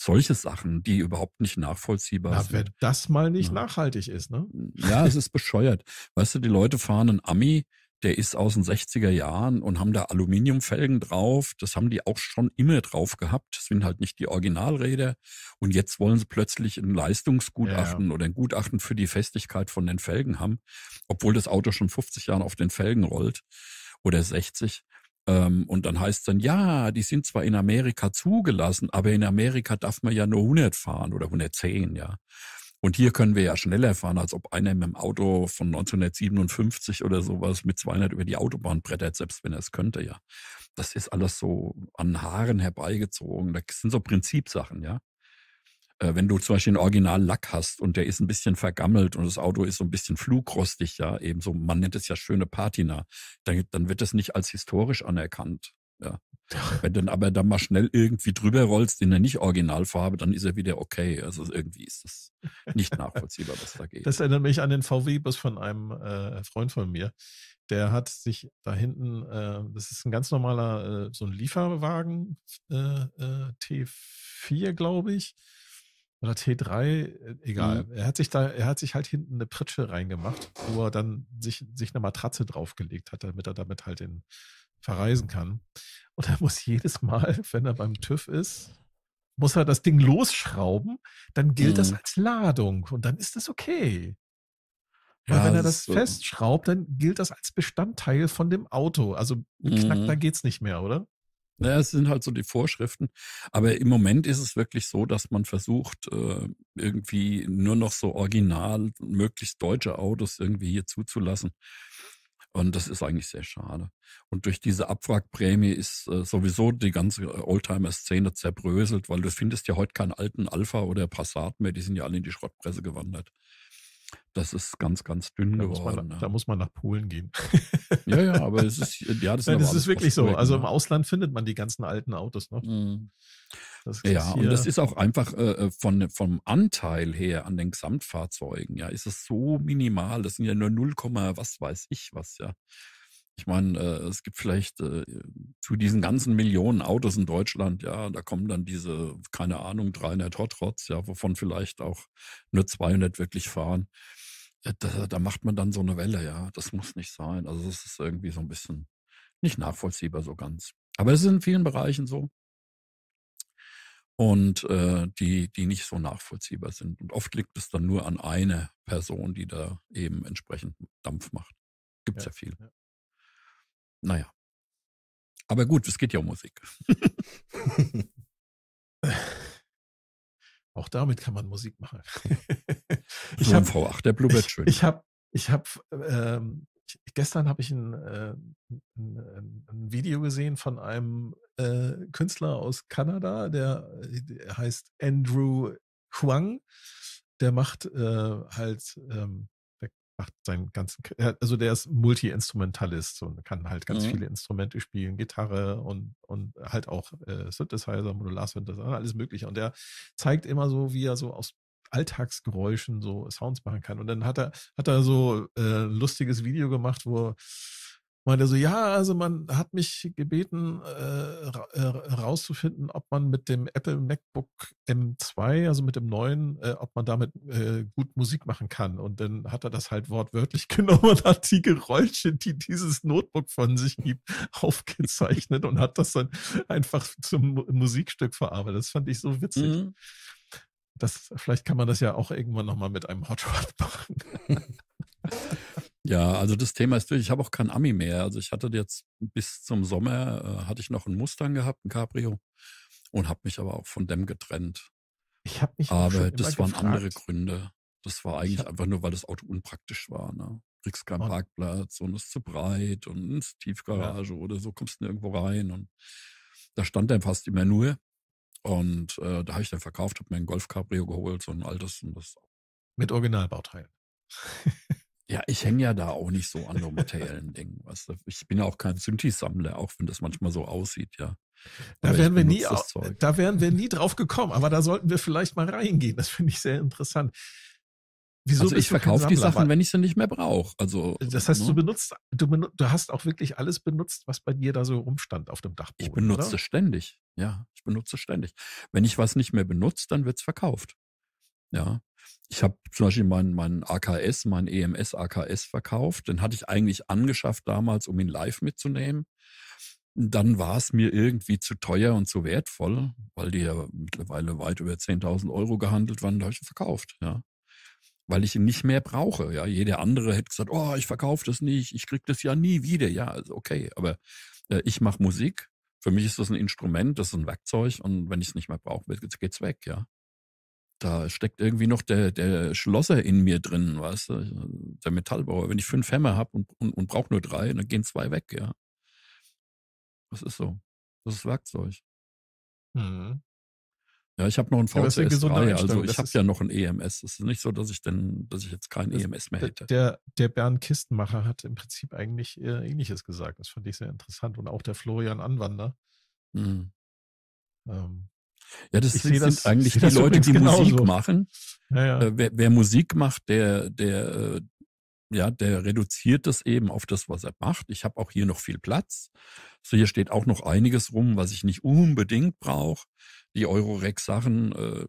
solche Sachen, die überhaupt nicht nachvollziehbar Na, sind. Wenn das mal nicht ja. Ne? nachhaltig ist, ne? Ja, es ist bescheuert. Weißt du, die Leute fahren einen Ami, der ist aus den 60er Jahren und haben da Aluminiumfelgen drauf. Das haben die auch schon immer drauf gehabt. Das sind halt nicht die Originalräder. Und jetzt wollen sie plötzlich ein Leistungsgutachten ja. oder ein Gutachten für die Festigkeit von den Felgen haben, obwohl das Auto schon 50 Jahre auf den Felgen rollt oder 60. Ähm, und dann heißt es dann, ja, die sind zwar in Amerika zugelassen, aber in Amerika darf man ja nur 100 fahren oder 110, ja. Und hier können wir ja schneller fahren, als ob einer mit dem Auto von 1957 oder sowas mit 200 über die Autobahn brettert, selbst wenn er es könnte, ja. Das ist alles so an Haaren herbeigezogen. Das sind so Prinzipsachen, ja. Äh, wenn du zum Beispiel einen Originallack hast und der ist ein bisschen vergammelt und das Auto ist so ein bisschen flugrostig, ja, eben so, man nennt es ja schöne Patina, dann, dann wird das nicht als historisch anerkannt. Ja. Wenn du dann aber da mal schnell irgendwie drüber rollst in der Nicht-Originalfarbe, dann ist er wieder okay. Also irgendwie ist das nicht nachvollziehbar, was da geht. Das erinnert mich an den VW-Bus von einem äh, Freund von mir. Der hat sich da hinten, äh, das ist ein ganz normaler, äh, so ein Lieferwagen, äh, äh, T4, glaube ich. Oder T3, äh, egal. Mhm. Er hat sich da, er hat sich halt hinten eine Pritsche reingemacht, wo er dann sich, sich eine Matratze draufgelegt hat, damit er damit halt den verreisen kann. Und er muss jedes Mal, wenn er beim TÜV ist, muss er das Ding losschrauben, dann gilt mhm. das als Ladung und dann ist das okay. Weil ja, wenn er das so. festschraubt, dann gilt das als Bestandteil von dem Auto. Also mhm. knack, da mhm. geht's nicht mehr, oder? Naja, es sind halt so die Vorschriften. Aber im Moment ist es wirklich so, dass man versucht, äh, irgendwie nur noch so original, möglichst deutsche Autos irgendwie hier zuzulassen. Und das ist eigentlich sehr schade. Und durch diese Abwrackprämie ist äh, sowieso die ganze Oldtimer-Szene zerbröselt, weil du findest ja heute keinen alten Alpha oder Passat mehr, die sind ja alle in die Schrottpresse gewandert. Das ist ganz, ganz dünn da geworden. Muss man, ne? da muss man nach Polen gehen. ja, ja, aber es ist, ja, das ist, Nein, das ist wirklich so. Also ne? im Ausland findet man die ganzen alten Autos noch. Mhm. ja, und das ist auch einfach äh, äh, von, vom Anteil her an den Gesamtfahrzeugen, ja, ist es so minimal. Das sind ja nur 0, was weiß ich was, ja. Ich meine, äh, es gibt vielleicht äh, zu diesen ganzen Millionen Autos in Deutschland, ja, da kommen dann diese, keine Ahnung, 300 Hot Rods, ja, wovon vielleicht auch nur 200 wirklich fahren. Äh, da, da macht man dann so eine Welle, ja. Das muss nicht sein. Also das ist irgendwie so ein bisschen nicht nachvollziehbar so ganz. Aber es ist in vielen Bereichen so. Und äh, die, die nicht so nachvollziehbar sind. Und oft liegt es dann nur an einer Person, die da eben entsprechend Dampf macht. Gibt's ja, ja viel. Ja. Naja. Aber gut, es geht ja um Musik. Auch damit kann man Musik machen. ich habe V8, der Bluebird schön. Ich habe, ich habe, ähm, gestern habe ich ein, äh, ein, ein, Video gesehen von einem äh, Künstler aus Kanada, der, der heißt Andrew Huang. Der macht äh, halt ähm, macht seinen ganzen, äh, also der ist Multi-Instrumentalist und kann halt ganz mhm. viele Instrumente spielen, Gitarre und, und halt auch äh, Synthesizer, Modular-Synthesizer, ne, alles Mögliche. Und der zeigt immer so, wie er so aus Alltagsgeräuschen so Sounds machen kann. Und dann hat er, hat er so äh, lustiges Video gemacht, wo meinte so, ja, also man hat mich gebeten, äh, äh rauszufinden, ob man mit dem Apple MacBook M2, also mit dem neuen, äh, ob man damit äh, gut Musik machen kann. Und dann hat er das halt wortwörtlich genommen und hat die Geräusche, die dieses Notebook von sich gibt, aufgezeichnet und hat das dann einfach zum Musikstück verarbeitet. Das fand ich so witzig. Mhm. Das, vielleicht kann man das ja auch irgendwann nochmal mit einem Hot Rod machen. Ja, also das Thema ist durch. Ich habe auch kein Ami mehr. Also ich hatte jetzt bis zum Sommer, äh, hatte ich noch einen Mustang gehabt, ein Cabrio, und habe mich aber auch von dem getrennt. Ich habe mich Aber das waren gefragt. andere Gründe. Das war eigentlich hab... einfach nur, weil das Auto unpraktisch war. Ne? Kriegst keinen und... Parkplatz und ist zu breit und ist Tiefgarage ja. oder so, kommst du nirgendwo rein. Und da stand dann fast immer nur. Und äh, da habe ich dann verkauft, habe mir ein Golf Cabrio geholt, so ein altes und das. Mit Originalbauteilen. Ja, ich hänge ja da auch nicht so an so materiellen Dingen. Weißt du? Ich bin ja auch kein Synthi-Sammler, auch wenn das manchmal so aussieht, ja. Da wären, wir nie, da wären wir nie drauf gekommen, aber da sollten wir vielleicht mal reingehen. Das finde ich sehr interessant. Wieso also ich verkaufe die Sachen, wenn ich sie nicht mehr brauche. Also, das heißt, ne? du benutzt, du, du hast auch wirklich alles benutzt, was bei dir da so rumstand auf dem Dachboden. Ich benutze oder? ständig, ja, ich benutze ständig. Wenn ich was nicht mehr benutze, dann wird es verkauft. Ja. Ich habe zum Beispiel meinen mein AKS, meinen EMS AKS verkauft. Den hatte ich eigentlich angeschafft damals, um ihn live mitzunehmen. Dann war es mir irgendwie zu teuer und zu wertvoll, weil die ja mittlerweile weit über 10.000 Euro gehandelt waren, da habe ich ihn verkauft. Ja weil ich ihn nicht mehr brauche. Ja, jeder andere hätte gesagt, oh, ich verkaufe das nicht, ich kriege das ja nie wieder. Ja, also okay, aber äh, ich mache Musik. Für mich ist das ein Instrument, das ist ein Werkzeug und wenn ich es nicht mehr brauche, geht es weg. Ja, da steckt irgendwie noch der, der Schlosser in mir drin, weißt du, der Metallbauer. Wenn ich fünf Hämmer habe und, und, und brauche nur drei, dann gehen zwei weg, ja. Das ist so. Das ist Werkzeug. Mhm. Ja, ich habe noch ein VCS3, ja, also ich habe ja noch ein EMS. Es ist nicht so, dass ich denn, dass ich jetzt kein EMS e mehr hätte. Der, der Bernd Kistenmacher hat im Prinzip eigentlich äh, Ähnliches gesagt. Das fand ich sehr interessant. Und auch der Florian Anwander. Mhm. Ähm, ja, das sind, das, eigentlich die Leute, die genauso. Musik machen. Ja, ja. Äh, wer, wer, Musik macht, der, der, äh, ja, der reduziert das eben auf das, was er macht. Ich habe auch hier noch viel Platz. So hier steht auch noch einiges rum, was ich nicht unbedingt brauche. Die Eurorex-Sachen, äh,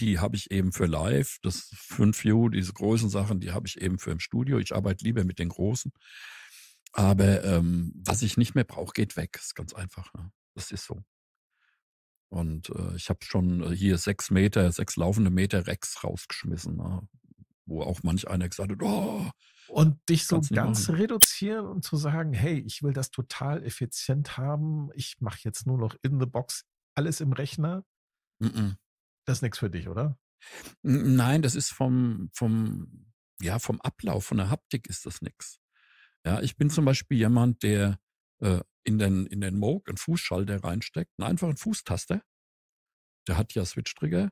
die habe ich eben für live. Das 5 u diese großen Sachen, die habe ich eben für im Studio. Ich arbeite lieber mit den großen. Aber ähm, was ich nicht mehr brauche, geht weg. Das Ist ganz einfach. Ne? Das ist so. Und äh, ich habe schon äh, hier sechs Meter, sechs laufende Meter Rex rausgeschmissen, ne? wo auch manch einer gesagt hat, oh, und dich so ganz machen. reduzieren und zu sagen, hey, ich will das total effizient haben, ich mache jetzt nur noch in the box alles im Rechner. Mm -mm. Das ist nichts für dich, oder? Nein, das ist vom, vom, ja, vom Ablauf, von der Haptik ist das nichts. Ja, ich bin zum Beispiel jemand, der äh, in den, in den Moog einen Fußschalter reinsteckt, einen einfachen Fußtaster, der hat ja Switch-Trigger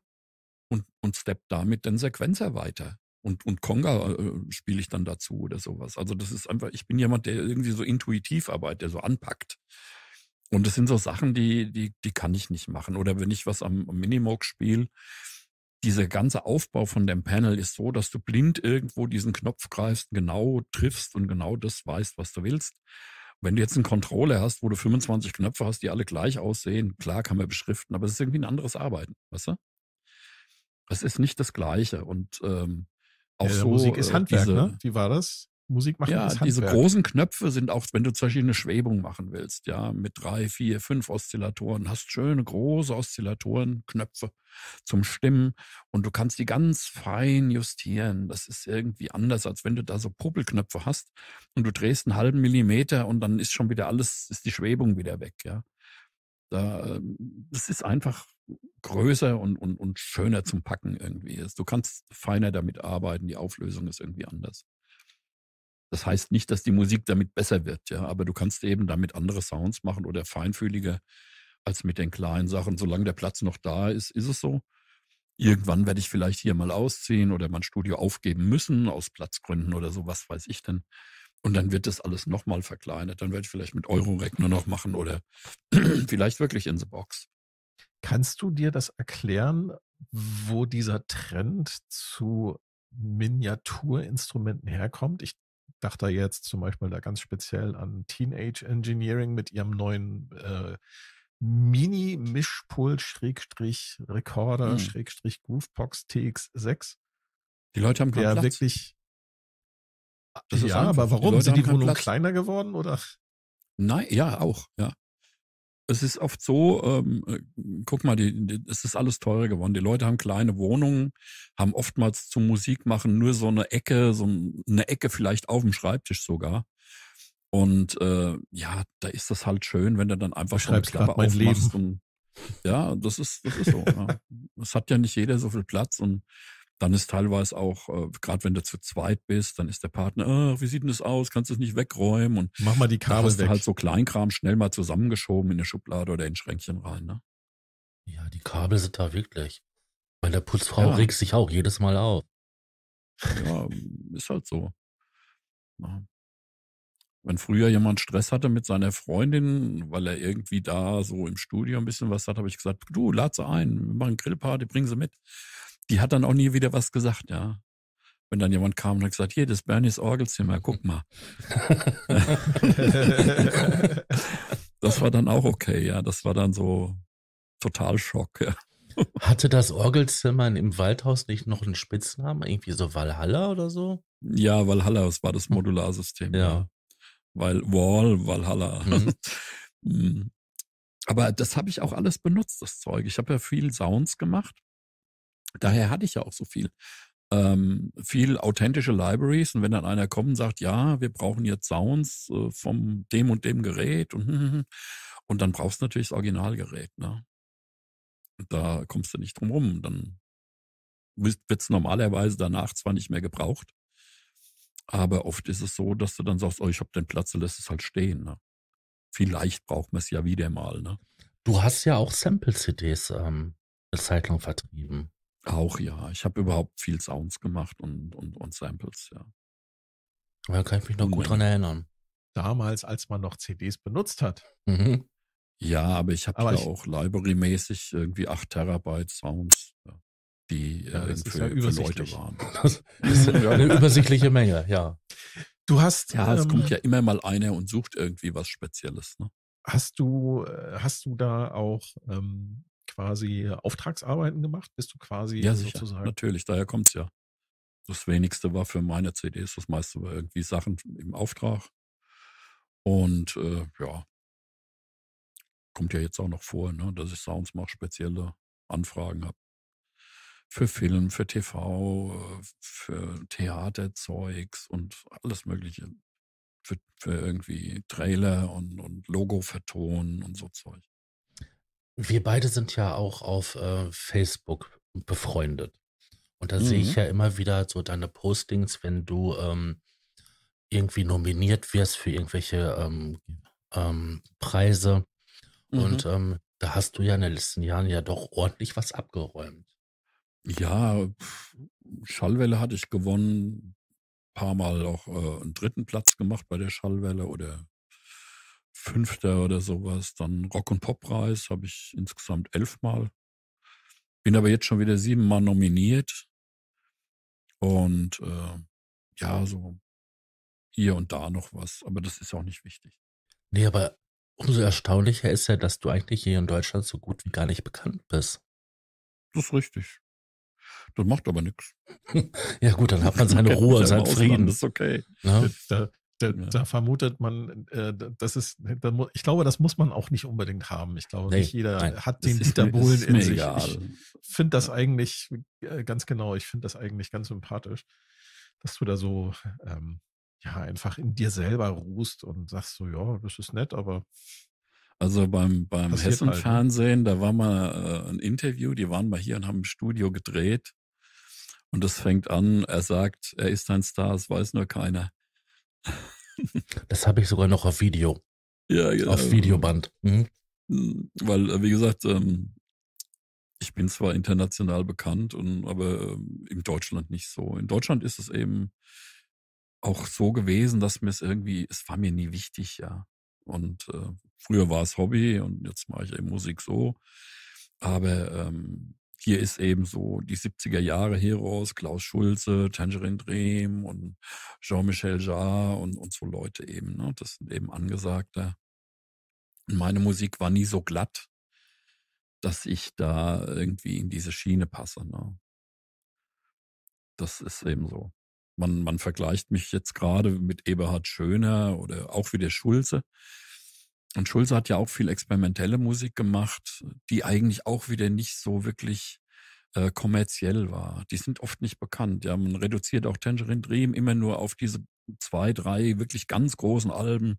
und, und steppt damit den Sequenzer weiter. Und, und Conga äh, äh, spiele ich dann dazu oder sowas. Also das ist einfach, ich bin jemand, der irgendwie so intuitiv arbeitet, der so anpackt. Und das sind so Sachen, die, die, die kann ich nicht machen. Oder wenn ich was am, am Minimoog spiele, dieser ganze Aufbau von dem Panel ist so, dass du blind irgendwo diesen Knopf greifst, genau triffst und genau das weißt, was du willst. Wenn du jetzt einen Controller hast, wo du 25 Knöpfe hast, die alle gleich aussehen, klar kann man beschriften, aber es ist irgendwie ein anderes Arbeiten, weißt du? Es ist nicht das Gleiche. Und ähm, auch ja, so. Musik ist äh, Handwerk, diese, ne? Wie war das? Musik machen ja, ist Handwerk. diese großen Knöpfe sind auch, wenn du zum Beispiel eine Schwebung machen willst, ja, mit drei, vier, fünf Oszillatoren, hast schöne große Oszillatoren, Knöpfe zum Stimmen und du kannst die ganz fein justieren. Das ist irgendwie anders, als wenn du da so Puppelknöpfe hast und du drehst einen halben Millimeter und dann ist schon wieder alles, ist die Schwebung wieder weg, ja. Da, ähm, das ist einfach größer und, und, und schöner zum Packen irgendwie. Also du kannst feiner damit arbeiten, die Auflösung ist irgendwie anders. Das heißt nicht, dass die Musik damit besser wird, ja, aber du kannst eben damit andere Sounds machen oder feinfühliger als mit den kleinen Sachen. Solange der Platz noch da ist, ist es so. Irgendwann werde ich vielleicht hier mal ausziehen oder mein Studio aufgeben müssen aus Platzgründen oder so, was weiß ich denn. Und dann wird das alles nochmal verkleinert. Dann werde ich vielleicht mit Eurorec nur noch machen oder vielleicht wirklich in the Box. Kannst du dir das erklären, wo dieser Trend zu Miniaturinstrumenten herkommt? Ich dachte jetzt zum Beispiel da ganz speziell an Teenage Engineering mit ihrem neuen äh, hm. Mini-Mischpult, Recorder, Groovebox TX6. Die Leute haben keinen der Platz. wirklich. Das ja, aber warum? Sind die Wohnungen kleiner geworden oder? Nein, ja, auch, ja es ist oft so, ähm, äh, guck mal, die, die, es ist alles teurer geworden. Die Leute haben kleine Wohnungen, haben oftmals zum Musik machen nur so eine Ecke, so eine Ecke vielleicht auf dem Schreibtisch sogar. Und äh, ja, da ist das halt schön, wenn du dann einfach schon Klappe mein Leben. Und, ja, das ist, das ist so. ja. Es hat ja nicht jeder so viel Platz und dann ist teilweise auch, äh, gerade wenn du zu zweit bist, dann ist der Partner, ah, wie sieht denn das aus? Kannst du es nicht wegräumen? Und mach mal die Kabel hast weg. Du halt so Kleinkram schnell mal zusammengeschoben in der Schublade oder in Schränkchen rein. Ne? Ja, die Kabel sind da wirklich. Weil der Putzfrau ja. regt sich auch jedes Mal auf. Ja, ist halt so. Wenn früher jemand Stress hatte mit seiner Freundin, weil er irgendwie da so im Studio ein bisschen was hat, habe ich gesagt, du, lad sie ein, wir machen Grillparty, bring sie mit die hat dann auch nie wieder was gesagt, ja. Wenn dann jemand kam und hat gesagt, hier, das Bernies Orgelzimmer, guck mal. das war dann auch okay, ja. Das war dann so total Schock, ja. Hatte das Orgelzimmer im Waldhaus nicht noch einen Spitznamen? Irgendwie so Valhalla oder so? Ja, Valhalla, das war das Modularsystem. Ja. ja. Weil Wall, Valhalla. Mhm. Mm. Aber das habe ich auch alles benutzt, das Zeug. Ich habe ja viel Sounds gemacht. Daher hatte ich ja auch so viel. Ähm, viel authentische Libraries und wenn dann einer kommt und sagt, ja, wir brauchen jetzt Sounds äh, vom dem und dem Gerät und, hm, hm, hm, und dann brauchst du natürlich das Originalgerät. Ne? da kommst du nicht drum rum. Dann wird es normalerweise danach zwar nicht mehr gebraucht, aber oft ist es so, dass du dann sagst, oh, ich habe den Platz, lässt es halt stehen. Ne? Vielleicht braucht man es ja wieder mal. Ne? Du hast ja auch Sample-CDs ähm, eine Zeit lang vertrieben. Auch ja. Ich habe überhaupt viel Sounds gemacht und, und, und Samples, ja. Da kann ich mich noch gut dran erinnern. Damals, als man noch CDs benutzt hat. Mhm. Ja, aber ich habe ja ich, auch library-mäßig irgendwie 8 Terabyte Sounds, die äh, ja, äh, für, ja für, Leute waren. Das ist eine übersichtliche Menge, ja. Du hast. Ja, ähm, es kommt ähm, ja immer mal einer und sucht irgendwie was Spezielles, ne? Hast du, äh, hast du da auch ähm, quasi äh, Auftragsarbeiten gemacht? Bist du quasi ja, sicher. sozusagen? Natürlich, daher kommt es ja. Das wenigste war für meine CDs, das meiste war irgendwie Sachen im Auftrag. Und äh, ja, kommt ja jetzt auch noch vor, ne, dass ich Sounds mache, spezielle Anfragen habe. Für Film, für TV, äh, für Theaterzeugs und alles Mögliche. Für, für irgendwie Trailer und, und Logo vertonen und so Zeug wir beide sind ja auch auf äh, Facebook befreundet. Und da mhm. sehe ich mhm. ja immer wieder so deine Postings, wenn du ähm, irgendwie nominiert wirst für irgendwelche ähm, ähm, Preise. Mhm. Und ähm, da hast du ja in den letzten Jahren ja doch ordentlich was abgeräumt. Ja, Schallwelle hatte ich gewonnen, paar Mal auch äh, einen dritten Platz gemacht bei der Schallwelle oder fünfter oder sowas. Dann Rock- und Poppreis habe ich insgesamt elfmal. Bin aber jetzt schon wieder siebenmal nominiert. Und äh, ja, so hier und da noch was. Aber das ist auch nicht wichtig. Nee, aber umso erstaunlicher ist ja, dass du eigentlich hier in Deutschland so gut wie gar nicht bekannt bist. Das ist richtig. Das macht aber nichts. ja, gut, dann hat man seine Ruhe und seinen Frieden. Das ist okay. Ne? Ja? Da, äh, da, ja. da, vermutet man, äh, das ist, da, ich glaube, das muss man auch nicht unbedingt haben. Ich glaube, nee, nicht jeder nein, hat den Dieter Bohlen in sich. Egal. Ich finde das ja. eigentlich äh, ganz genau, ich finde das eigentlich ganz sympathisch, dass du da so ähm, ja einfach in dir selber ruhst und sagst so, ja, das ist nett, aber. Also beim, beim halt, ne? Hessen-Fernsehen, da war mal äh, ein Interview, die waren mal hier und haben im Studio gedreht. Und das fängt an, er sagt, er ist ein Star, es weiß nur keiner. Das habe ich sogar noch auf Video. Ja, genau. Auf Videoband. Mhm. Hm, weil, äh, wie gesagt, ähm, ich bin zwar international bekannt, aber ähm, in Deutschland nicht so. In Deutschland ist es eben auch so gewesen, dass mir es irgendwie, es war mir nie wichtig, ja. Und äh, früher war es Hobby und jetzt mache ich eben Musik so. Aber ähm, hier ist eben so die 70er Jahre Heroes, Klaus Schulze, Tangerine Dream und Jean-Michel Jarre und, und so Leute eben. Ne? Das sind eben angesagte. Meine Musik war nie so glatt, dass ich da irgendwie in diese Schiene passe. Ne? Das ist eben so. Man, man vergleicht mich jetzt gerade mit Eberhard Schöner oder auch wieder Schulze. Und Schulze hat ja auch viel experimentelle Musik gemacht, die eigentlich auch wieder nicht so wirklich äh, kommerziell war. Die sind oft nicht bekannt. Ja, man reduziert auch Tangerine Dream immer nur auf diese zwei, drei wirklich ganz großen Alben,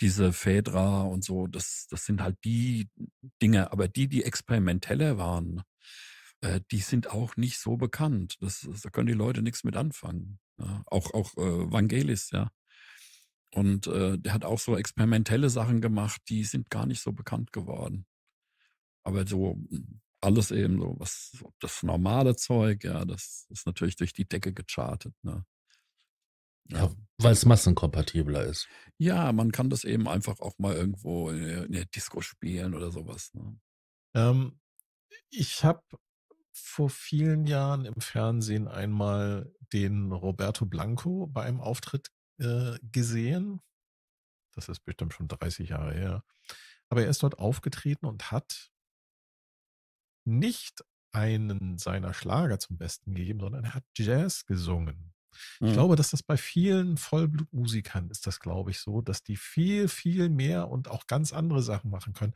diese Phaedra und so. Das, das sind halt die Dinge. Aber die, die experimenteller waren, äh, die sind auch nicht so bekannt. Das, das, da können die Leute nichts mit anfangen. Ja, auch auch äh, Vangelis, ja. Und äh, der hat auch so experimentelle Sachen gemacht, die sind gar nicht so bekannt geworden. Aber so hm, alles eben so, was das normale Zeug, ja, das ist natürlich durch die Decke gechartet. Ne? Ja, ja weil es massenkompatibler ist. Ja, man kann das eben einfach auch mal irgendwo in der, in der Disco spielen oder sowas. Ne? Ähm, ich habe vor vielen Jahren im Fernsehen einmal den Roberto Blanco bei einem Auftritt äh, gesehen. Das ist bestimmt schon 30 Jahre her. Aber er ist dort aufgetreten und hat nicht einen seiner Schlager zum Besten gegeben, sondern er hat Jazz gesungen. Ich mhm. glaube, dass das bei vielen Vollblutmusikern ist das, glaube ich, so, dass die viel, viel mehr und auch ganz andere Sachen machen können.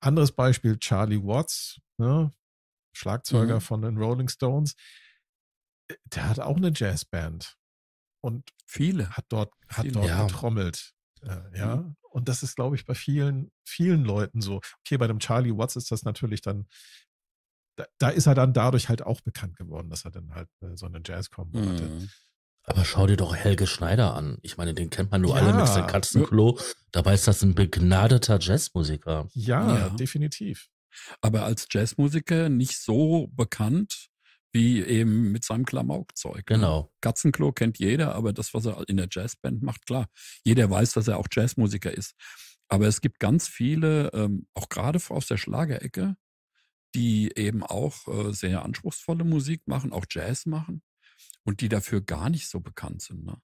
Anderes Beispiel, Charlie Watts, ne? Schlagzeuger mhm. von den Rolling Stones, äh, der hat auch eine Jazzband und viele hat dort, hat viele, dort ja. getrommelt. Äh, ja, mhm. und das ist, glaube ich, bei vielen, vielen Leuten so. Okay, bei dem Charlie Watts ist das natürlich dann, da, da ist er dann dadurch halt auch bekannt geworden, dass er dann halt äh, so eine Jazz-Combo mhm. hatte. Äh, Aber schau dir doch Helge Schneider an. Ich meine, den kennt man nur ja. alle mit seinem Katzenklo. Dabei ist das ein begnadeter Jazzmusiker. Ja, ja, definitiv. Aber als Jazzmusiker nicht so bekannt, wie eben mit seinem Klamaukzeug. Ne? Genau. Katzenklo kennt jeder, aber das, was er in der Jazzband macht, klar. Jeder weiß, dass er auch Jazzmusiker ist. Aber es gibt ganz viele, ähm, auch gerade aus der Schlagerecke, die eben auch äh, sehr anspruchsvolle Musik machen, auch Jazz machen und die dafür gar nicht so bekannt sind. Ne?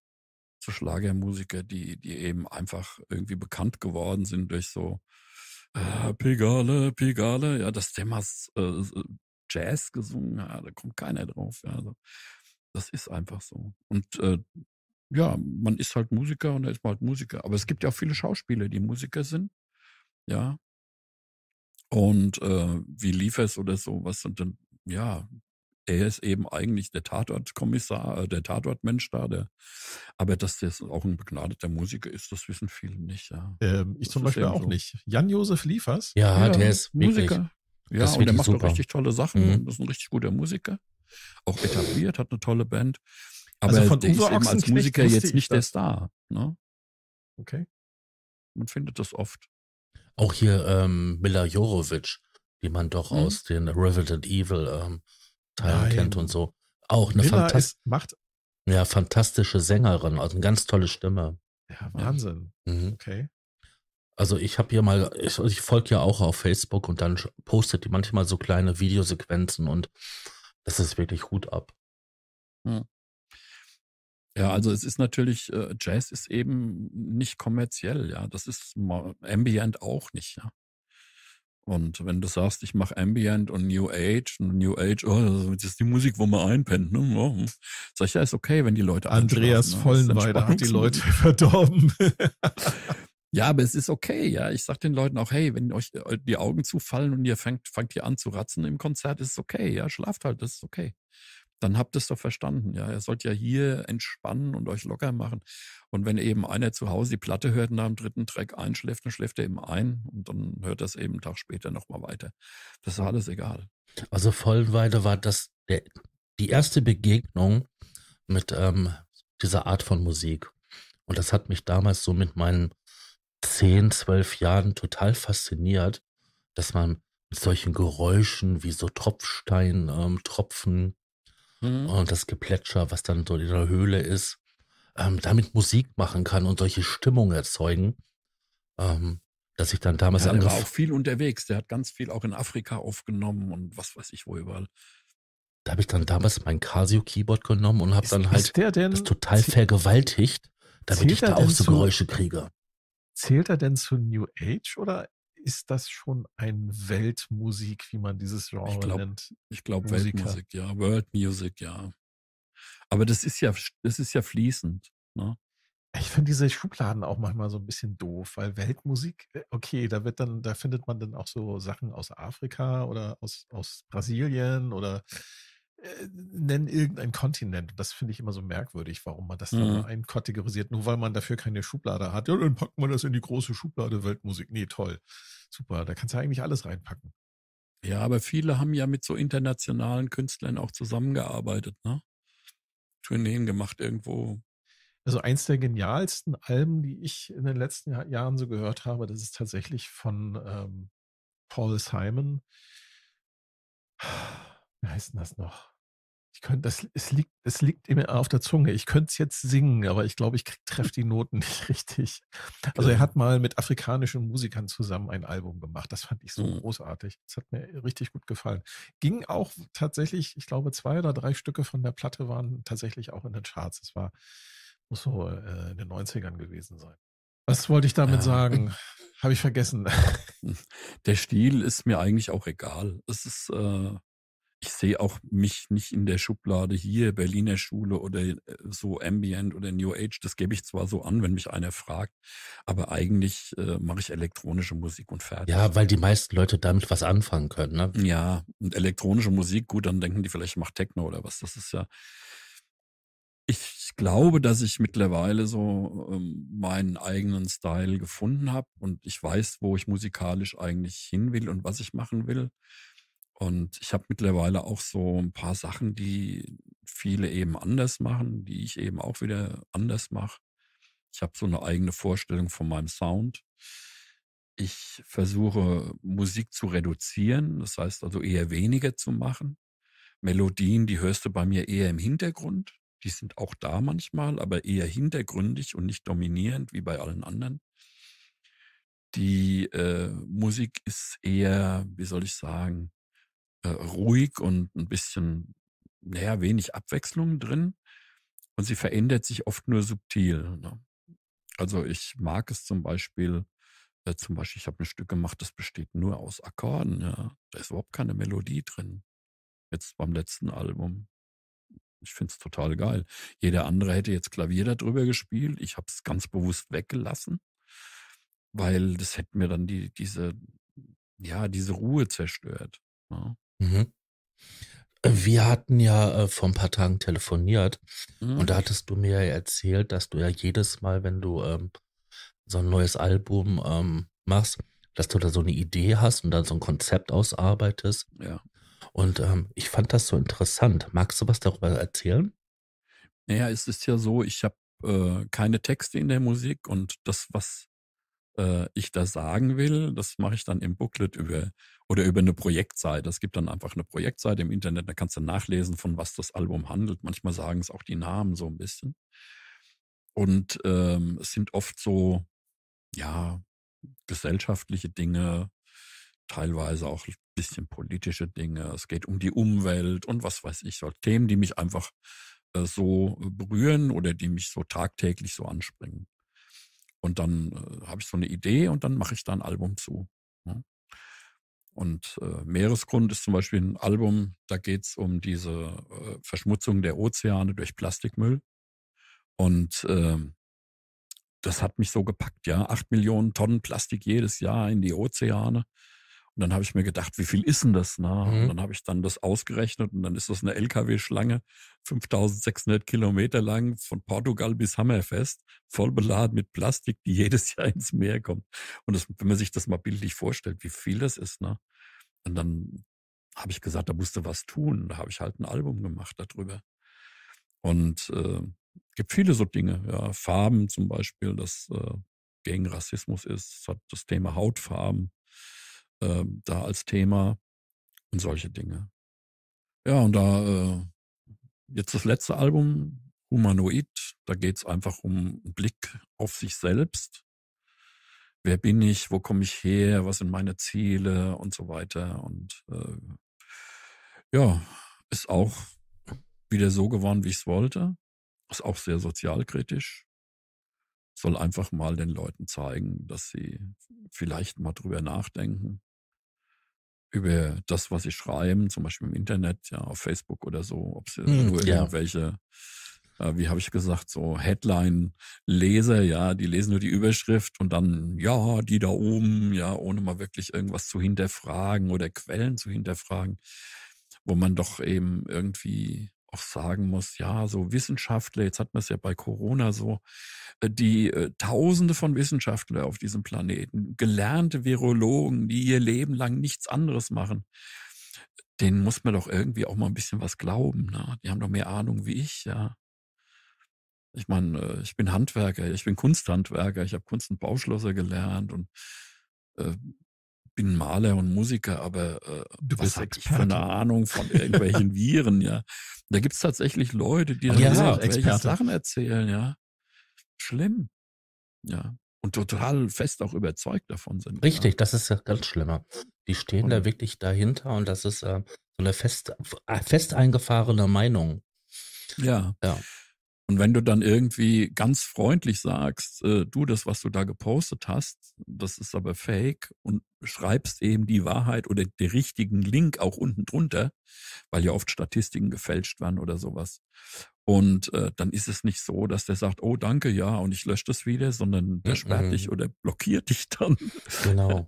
So Schlagermusiker, die, die eben einfach irgendwie bekannt geworden sind durch so äh, Pigale, Pigale, ja, das Thema ist, äh, Jazz gesungen, ja, da kommt keiner drauf. Ja, also das ist einfach so. Und äh, ja, man ist halt Musiker und da ist man halt Musiker. Aber es gibt ja auch viele Schauspieler, die Musiker sind. Ja. Und äh, wie Liefers oder sowas. Und dann, ja, er ist eben eigentlich der Tatortkommissar, äh, der Tatortmensch da. Der, aber dass der auch ein begnadeter Musiker ist, das wissen viele nicht. Ja. Ähm, ich das zum Beispiel auch so. nicht. Jan-Josef Liefers? Ja, ja, der ist Musiker. Ja, und er macht super. auch richtig tolle Sachen. Ne? Mhm. Ist ein richtig guter Musiker. Auch etabliert, hat eine tolle Band. Aber also von der ist eben als Musiker jetzt nicht der Star. Ne? Okay. Man findet das oft. Auch hier ähm, Mila Jorovic, die man doch mhm. aus den Resident Evil ähm, Teilen Nein. kennt und so. Auch eine fantastische, macht ja, fantastische Sängerin, also eine ganz tolle Stimme. Ja, Wahnsinn. Mhm. Okay. Also ich habe hier mal, ich, also ich folge ja auch auf Facebook und dann postet die manchmal so kleine Videosequenzen und das ist wirklich Hut ab. Hm. Ja, also es ist natürlich, äh, Jazz ist eben nicht kommerziell, ja. Das ist Ambient auch nicht, ja. Und wenn du sagst, ich mache Ambient und New Age und New Age, oh, das ist die Musik, wo man einpennt, ne? Oh. Sag ich, ja, ist okay, wenn die Leute Andreas ne? Vollenweider ne? hat die Leute verdorben. Ja, aber es ist okay, ja. Ich sag den Leuten auch, hey, wenn euch äh, die Augen zufallen und ihr fangt, fangt ihr an zu ratzen im Konzert, ist es okay, ja. Schlaft halt, das ist okay. Dann habt ihr es doch verstanden, ja. Ihr sollt ja hier entspannen und euch locker machen. Und wenn eben einer zu Hause die Platte hört und nach dem dritten Track einschläft, dann schläft er eben ein und dann hört das eben einen Tag später nochmal weiter. Das ist alles egal. Also Vollweide war das der, die erste Begegnung mit ähm, dieser Art von Musik. Und das hat mich damals so mit meinem 10, 12 Jahren total fasziniert, dass man mit solchen Geräuschen wie so Tropfsteintropfen ähm, mhm. und das Geplätscher, was dann so in der Höhle ist, ähm, damit Musik machen kann und solche Stimmung erzeugen. Ähm, dass ich dann damals ja, der war auch viel unterwegs. Der hat ganz viel auch in Afrika aufgenommen und was weiß ich wo überall. Da habe ich dann damals mein Casio Keyboard genommen und habe dann halt das total vergewaltigt, damit ich da auch so Geräusche kriege. Zählt er denn zu New Age oder ist das schon ein Weltmusik, wie man dieses Genre ich glaub, nennt? Ich glaube Weltmusik, ja, World Music, ja. Aber das ist ja, das ist ja fließend. Ne? Ich finde diese Schubladen auch manchmal so ein bisschen doof, weil Weltmusik, äh, okay, da wird dann, da findet man dann auch so Sachen aus Afrika oder aus, aus Brasilien oder äh, nennen irgendein Kontinent. Das finde ich immer so merkwürdig, warum man das mhm. da einkategorisiert, nur weil man dafür keine Schublade hat. Ja, dann packt man das in die große Schublade Weltmusik. Nee, toll. Super, da kannst du eigentlich alles reinpacken. Ja, aber viele haben ja mit so internationalen Künstlern auch zusammengearbeitet, ne? Tourneen gemacht irgendwo. Also eins der genialsten Alben, die ich in den letzten Jahr Jahren so gehört habe, das ist tatsächlich von ähm, Paul Simon. Wie heißt denn das noch? Ich könnte, das, es liegt, es liegt mir auf der Zunge. Ich könnte es jetzt singen, aber ich glaube, ich hm. treffe die Noten nicht richtig. Also er genau. hat mal mit afrikanischen Musikern zusammen ein Album gemacht. Das fand ich so mhm. großartig. Das hat mir richtig gut gefallen. Ging auch tatsächlich, ich glaube, zwei oder drei Stücke von der Platte waren tatsächlich auch in den Charts. Es war, muss so äh, in den 90ern gewesen sein. Was wollte ich damit sagen? Habe ich vergessen. Hm. Der Stil ist mir eigentlich auch egal. Es ist, äh, ich sehe auch mich nicht in der Schublade hier, Berliner Schule oder äh, so Ambient oder New Age. Das gebe ich zwar so an, wenn mich einer fragt, aber eigentlich äh, mache ich elektronische Musik und fertig. Ja, weil die meisten Leute damit was anfangen können, ne? Ja, und elektronische Musik, gut, dann denken die vielleicht, ich mache Techno oder was. Das ist ja. Ich glaube, dass ich mittlerweile so ähm, meinen eigenen Style gefunden habe und ich weiß, wo ich musikalisch eigentlich hin will und was ich machen will. Und ich habe mittlerweile auch so ein paar Sachen, die viele eben anders machen, die ich eben auch wieder anders mache. Ich habe so eine eigene Vorstellung von meinem Sound. Ich versuche Musik zu reduzieren, das heißt also eher weniger zu machen. Melodien, die hörst du bei mir eher im Hintergrund. Die sind auch da manchmal, aber eher hintergründig und nicht dominierend wie bei allen anderen. Die äh, Musik ist eher, wie soll ich sagen, äh, ruhig und ein bisschen, naja, wenig Abwechslung drin. Und sie verändert sich oft nur subtil. Ne? Also ich mag es zum Beispiel, äh, zum Beispiel, ich habe ein ne Stück gemacht, das besteht nur aus Akkorden. Ja? Da ist überhaupt keine Melodie drin. Jetzt beim letzten Album. Ich finde es total geil. Jeder andere hätte jetzt Klavier darüber gespielt. Ich habe es ganz bewusst weggelassen, weil das hätte mir dann die, diese, ja, diese Ruhe zerstört. Ja? Ne? Mhm. Wir hatten ja äh, vor ein paar Tagen telefoniert mhm. und da hattest du mir ja erzählt, dass du ja jedes Mal, wenn du ähm, so ein neues Album ähm, machst, dass du da so eine Idee hast und dann so ein Konzept ausarbeitest. Ja. Und ähm, ich fand das so interessant. Magst du was darüber erzählen? Naja, es ist ja so, ich habe äh, keine Texte in der Musik und das, was äh, ich da sagen will. Das mache ich dann im Booklet über oder über eine Projektseite. Es gibt dann einfach eine Projektseite im Internet, da kannst du nachlesen, von was das Album handelt. Manchmal sagen es auch die Namen so ein bisschen. Und ähm, es sind oft so, ja, gesellschaftliche Dinge, teilweise auch ein bisschen politische Dinge. Es geht um die Umwelt und was weiß ich, so Themen, die mich einfach äh, so berühren oder die mich so tagtäglich so anspringen. Und dann äh, habe ich so eine Idee und dann mache ich da ein Album zu. Ne? Und äh, Meeresgrund ist zum Beispiel ein Album, da geht es um diese äh, Verschmutzung der Ozeane durch Plastikmüll. Und äh, das hat mich so gepackt, ja. Acht Millionen Tonnen Plastik jedes Jahr in die Ozeane. Und dann habe ich mir gedacht, wie viel ist denn das? Na? Ne? Mhm. Und dann habe ich dann das ausgerechnet und dann ist das eine LKW-Schlange, 5600 Kilometer lang, von Portugal bis Hammerfest, voll beladen mit Plastik, die jedes Jahr ins Meer kommt. Und das, wenn man sich das mal bildlich vorstellt, wie viel das ist. Na? Ne? Und dann habe ich gesagt, da musste was tun. Da habe ich halt ein Album gemacht darüber. Und äh, gibt viele so Dinge, ja, Farben zum Beispiel, das äh, gegen Rassismus ist, das hat das Thema Hautfarben, äh, da als Thema und solche Dinge. Ja, und da äh, jetzt das letzte Album, Humanoid, da geht es einfach um einen Blick auf sich selbst. Wer bin ich, wo komme ich her, was sind meine Ziele und so weiter. Und äh, ja, ist auch wieder so geworden, wie ich es wollte. Ist auch sehr sozialkritisch. Soll einfach mal den Leuten zeigen, dass sie vielleicht mal drüber nachdenken, über das, was sie schreiben, zum Beispiel im Internet, ja, auf Facebook oder so, ob sie mm, nur ja. irgendwelche, äh, wie habe ich gesagt, so Headline-Leser, ja, die lesen nur die Überschrift und dann, ja, die da oben, ja, ohne mal wirklich irgendwas zu hinterfragen oder Quellen zu hinterfragen, wo man doch eben irgendwie auch sagen muss, ja, so Wissenschaftler, jetzt hat man es ja bei Corona so, äh, die äh, Tausende von Wissenschaftlern auf diesem Planeten, gelernte Virologen, die ihr Leben lang nichts anderes machen, denen muss man doch irgendwie auch mal ein bisschen was glauben. Ne? Die haben doch mehr Ahnung wie ich, ja. Ich meine, äh, ich bin Handwerker, ich bin Kunsthandwerker, ich habe Kunst und Bauschlosser gelernt und äh, bin Maler und Musiker, aber äh, du was habe ich Ahnung von irgendwelchen Viren, ja. Da es tatsächlich Leute, die ah dann ja, irgendwelche Sachen erzählen, ja. Schlimm. Ja. Und total fest auch überzeugt davon sind. Richtig, ja. das ist ja ganz schlimmer. Die stehen und, da wirklich dahinter und das ist äh, so eine fest, äh, fest eingefahrene Meinung. Ja. ja. Und wenn du dann irgendwie ganz freundlich sagst, äh, du, das, was du da gepostet hast, das ist aber fake und schreibst eben die Wahrheit oder den richtigen Link auch unten drunter, weil ja oft Statistiken gefälscht werden oder sowas. Und äh, dann ist es nicht so, dass der sagt, oh danke, ja, und ich lösche das wieder, sondern der mhm. sperrt mm. dich oder blockiert dich dann. Genau.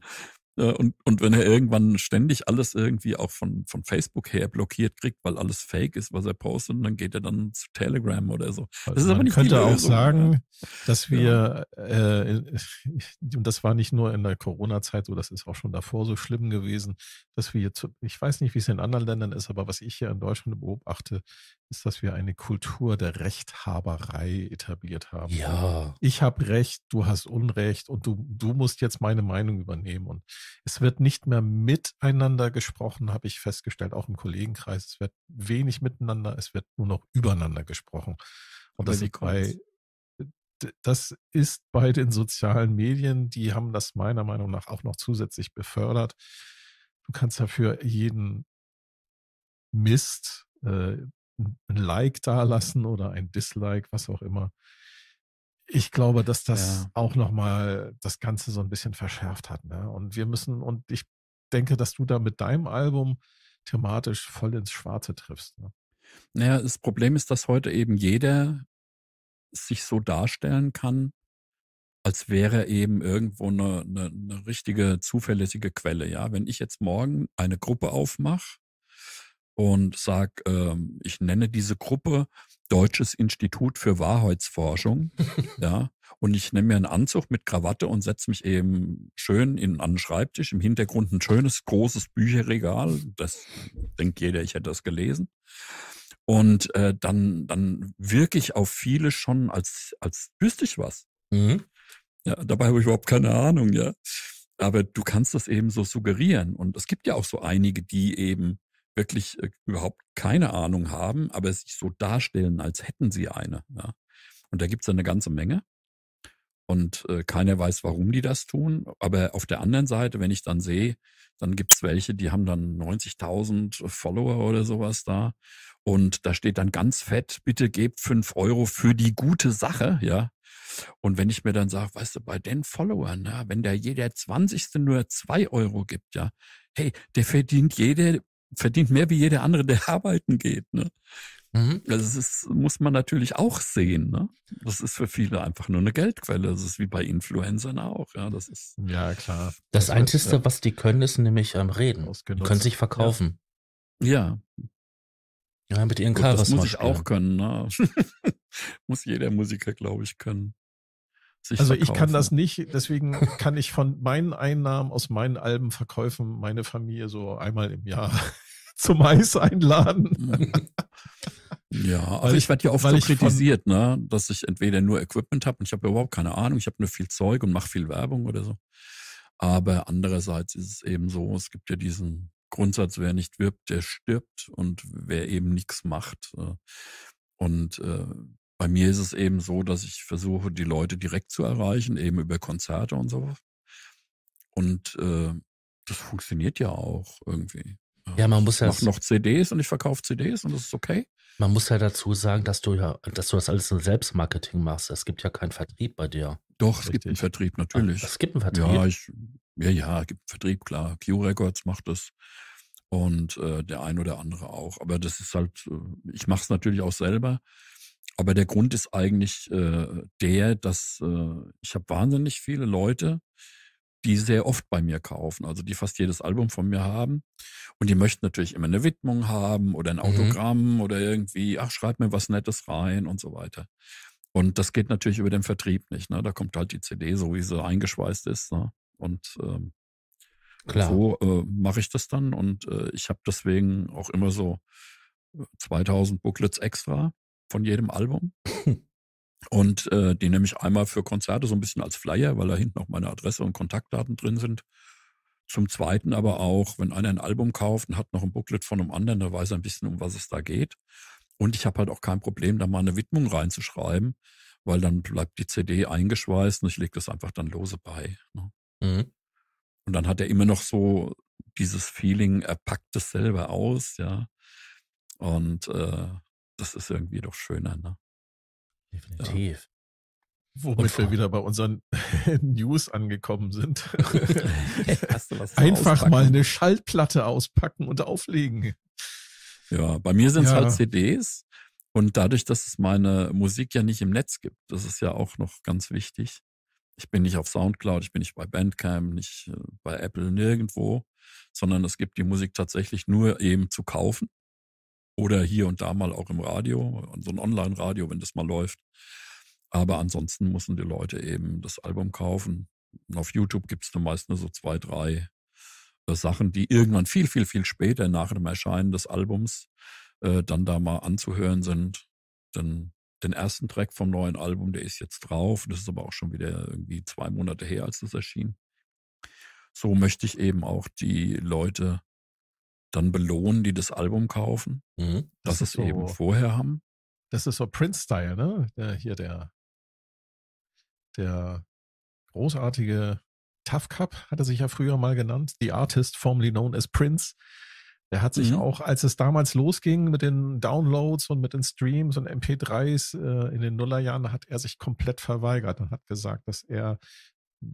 Äh, und, und wenn er irgendwann ständig alles irgendwie auch von, von Facebook her blockiert kriegt, weil alles fake ist, was er postet, dann geht er dann zu Telegram oder so. Das also ist aber nicht könnte auch sagen, dass wir, ja. Genau. äh, und das war nicht nur in der Corona-Zeit so, das ist auch schon davor so schlimm gewesen, dass wir jetzt, ich weiß nicht, wie es in anderen Ländern ist, aber was ich hier in Deutschland beobachte, ist, dass wir eine Kultur der Rechthaberei etabliert haben. Ja. Ich habe Recht, du hast Unrecht und du, du musst jetzt meine Meinung übernehmen. Und es wird nicht mehr miteinander gesprochen, habe ich festgestellt, auch im Kollegenkreis. Es wird wenig miteinander, es wird nur noch übereinander gesprochen. Und das ist, bei, das ist bei den sozialen Medien, die haben das meiner Meinung nach auch noch zusätzlich befördert. Du kannst dafür jeden Mist äh, ein Like da lassen oder ein Dislike, was auch immer. Ich glaube, dass das ja. auch nochmal das Ganze so ein bisschen verschärft hat. Ne? Und wir müssen, und ich denke, dass du da mit deinem Album thematisch voll ins Schwarze triffst. Ne? Naja, das Problem ist, dass heute eben jeder sich so darstellen kann, als wäre eben irgendwo eine, eine, eine richtige zuverlässige Quelle. Ja, wenn ich jetzt morgen eine Gruppe aufmache und sag, ähm, ich nenne diese Gruppe Deutsches Institut für Wahrheitsforschung. ja. Und ich nehme mir einen Anzug mit Krawatte und setze mich eben schön in, an den Schreibtisch. Im Hintergrund ein schönes, großes Bücherregal. Das denkt jeder, ich hätte das gelesen. Und äh, dann, dann wirke ich auf viele schon, als, als wüsste ich was. Mhm. Ja, dabei habe ich überhaupt keine Ahnung, ja. Aber du kannst das eben so suggerieren. Und es gibt ja auch so einige, die eben wirklich äh, überhaupt keine Ahnung haben, aber sich so darstellen, als hätten sie eine. Ja. Und da gibt es eine ganze Menge. Und äh, keiner weiß, warum die das tun. Aber auf der anderen Seite, wenn ich dann sehe, dann gibt es welche, die haben dann 90.000 Follower oder sowas da. Und da steht dann ganz fett, bitte gebt fünf Euro für die gute Sache, ja. Und wenn ich mir dann sage, weißt du, bei den Followern, ja, wenn der jeder 20. nur zwei Euro gibt, ja, hey, der verdient jede verdient mehr wie jeder andere, der arbeiten geht. Ne? Mhm. Also das muss man natürlich auch sehen. Ne? Das ist für viele einfach nur eine Geldquelle. Das ist wie bei Influencern auch. Ja, das ist ja klar. Das, Einzige, ja. was die können, ist nämlich am ähm, Reden. Die können sich verkaufen. Ja. Ja, ja mit ihren Gut, Das muss ich spielen. auch können. Ne? muss jeder Musiker, glaube ich, können. also verkaufen. ich kann das nicht. Deswegen kann ich von meinen Einnahmen aus meinen Alben Albenverkäufen meine Familie so einmal im Jahr zum Eis einladen. Ja, also ich werde ja oft so kritisiert, von, ne, dass ich entweder nur Equipment habe und ich habe überhaupt keine Ahnung, ich habe nur viel Zeug und mache viel Werbung oder so. Aber andererseits ist es eben so, es gibt ja diesen Grundsatz, wer nicht wirbt, der stirbt und wer eben nichts macht. Äh. Und äh, bei mir ist es eben so, dass ich versuche, die Leute direkt zu erreichen, eben über Konzerte und so. Und äh, das funktioniert ja auch irgendwie. Ja, man muss ja. Ich mache noch CDs und ich verkaufe CDs und das ist okay. Man muss ja dazu sagen, dass du ja, dass du das alles in Selbstmarketing machst. Es gibt ja keinen Vertrieb bei dir. Doch, es gibt einen Vertrieb, natürlich. Ah, es gibt einen Vertrieb. Ja, ich, ja, ja, es gibt einen Vertrieb, klar. Q-Records macht das und äh, der ein oder andere auch. Aber das ist halt, äh, ich mache es natürlich auch selber. Aber der Grund ist eigentlich äh, der, dass äh, ich habe wahnsinnig viele Leute, die sehr oft bei mir kaufen, also die fast jedes Album von mir haben. Und die möchten natürlich immer eine Widmung haben oder ein mhm. Autogramm mhm. oder irgendwie, ach, schreib mir was Nettes rein und so weiter. Und das geht natürlich über den Vertrieb nicht. Ne? Da kommt halt die CD, so wie sie eingeschweißt ist. Ne? Und ähm, Klar. so äh, mache ich das dann. Und äh, ich habe deswegen auch immer so 2000 äh, Booklets extra von jedem Album. Und äh, die nehme ich einmal für Konzerte so ein bisschen als Flyer, weil da hinten auch meine Adresse und Kontaktdaten drin sind. Zum Zweiten aber auch, wenn einer ein Album kauft und hat noch ein Booklet von einem anderen, dann weiß er ein bisschen, um was es da geht. Und ich habe halt auch kein Problem, da mal eine Widmung reinzuschreiben, weil dann bleibt die CD eingeschweißt und ich lege das einfach dann lose bei. Ne? Mhm. Und dann hat er immer noch so dieses Feeling, er packt es selber aus, ja. Und äh, das ist irgendwie doch schöner, ne? Definitiv. Womit wir wieder bei unseren News angekommen sind. Einfach auspacken? mal eine Schallplatte auspacken und auflegen. Ja, bei mir sind es ja. halt CDs. Und dadurch, dass es meine Musik ja nicht im Netz gibt, das ist ja auch noch ganz wichtig. Ich bin nicht auf Soundcloud, ich bin nicht bei Bandcamp, nicht äh, bei Apple, nirgendwo, sondern es gibt die Musik tatsächlich nur eben zu kaufen oder hier und da mal auch im Radio, so ein Online-Radio, wenn das mal läuft. Aber ansonsten mussten die Leute eben das Album kaufen. Und auf YouTube gibt es dann meist nur so zwei, drei äh, Sachen, die irgendwann viel, viel, viel später nach dem Erscheinen des Albums äh, dann da mal anzuhören sind. Denn den ersten Track vom neuen Album, der ist jetzt drauf. Das ist aber auch schon wieder irgendwie zwei Monate her, als das erschien. So möchte ich eben auch die Leute dann belohnen, die das Album kaufen, mhm. das es so, eben vorher haben. Das ist so Prince-Style, ne? Der, hier der, der großartige Tough Cup hat er sich ja früher mal genannt, The Artist, formerly known as Prince. Der hat sich mhm. auch, als es damals losging mit den Downloads und mit den Streams und MP3s äh, in den Nullerjahren, hat er sich komplett verweigert und hat gesagt, dass er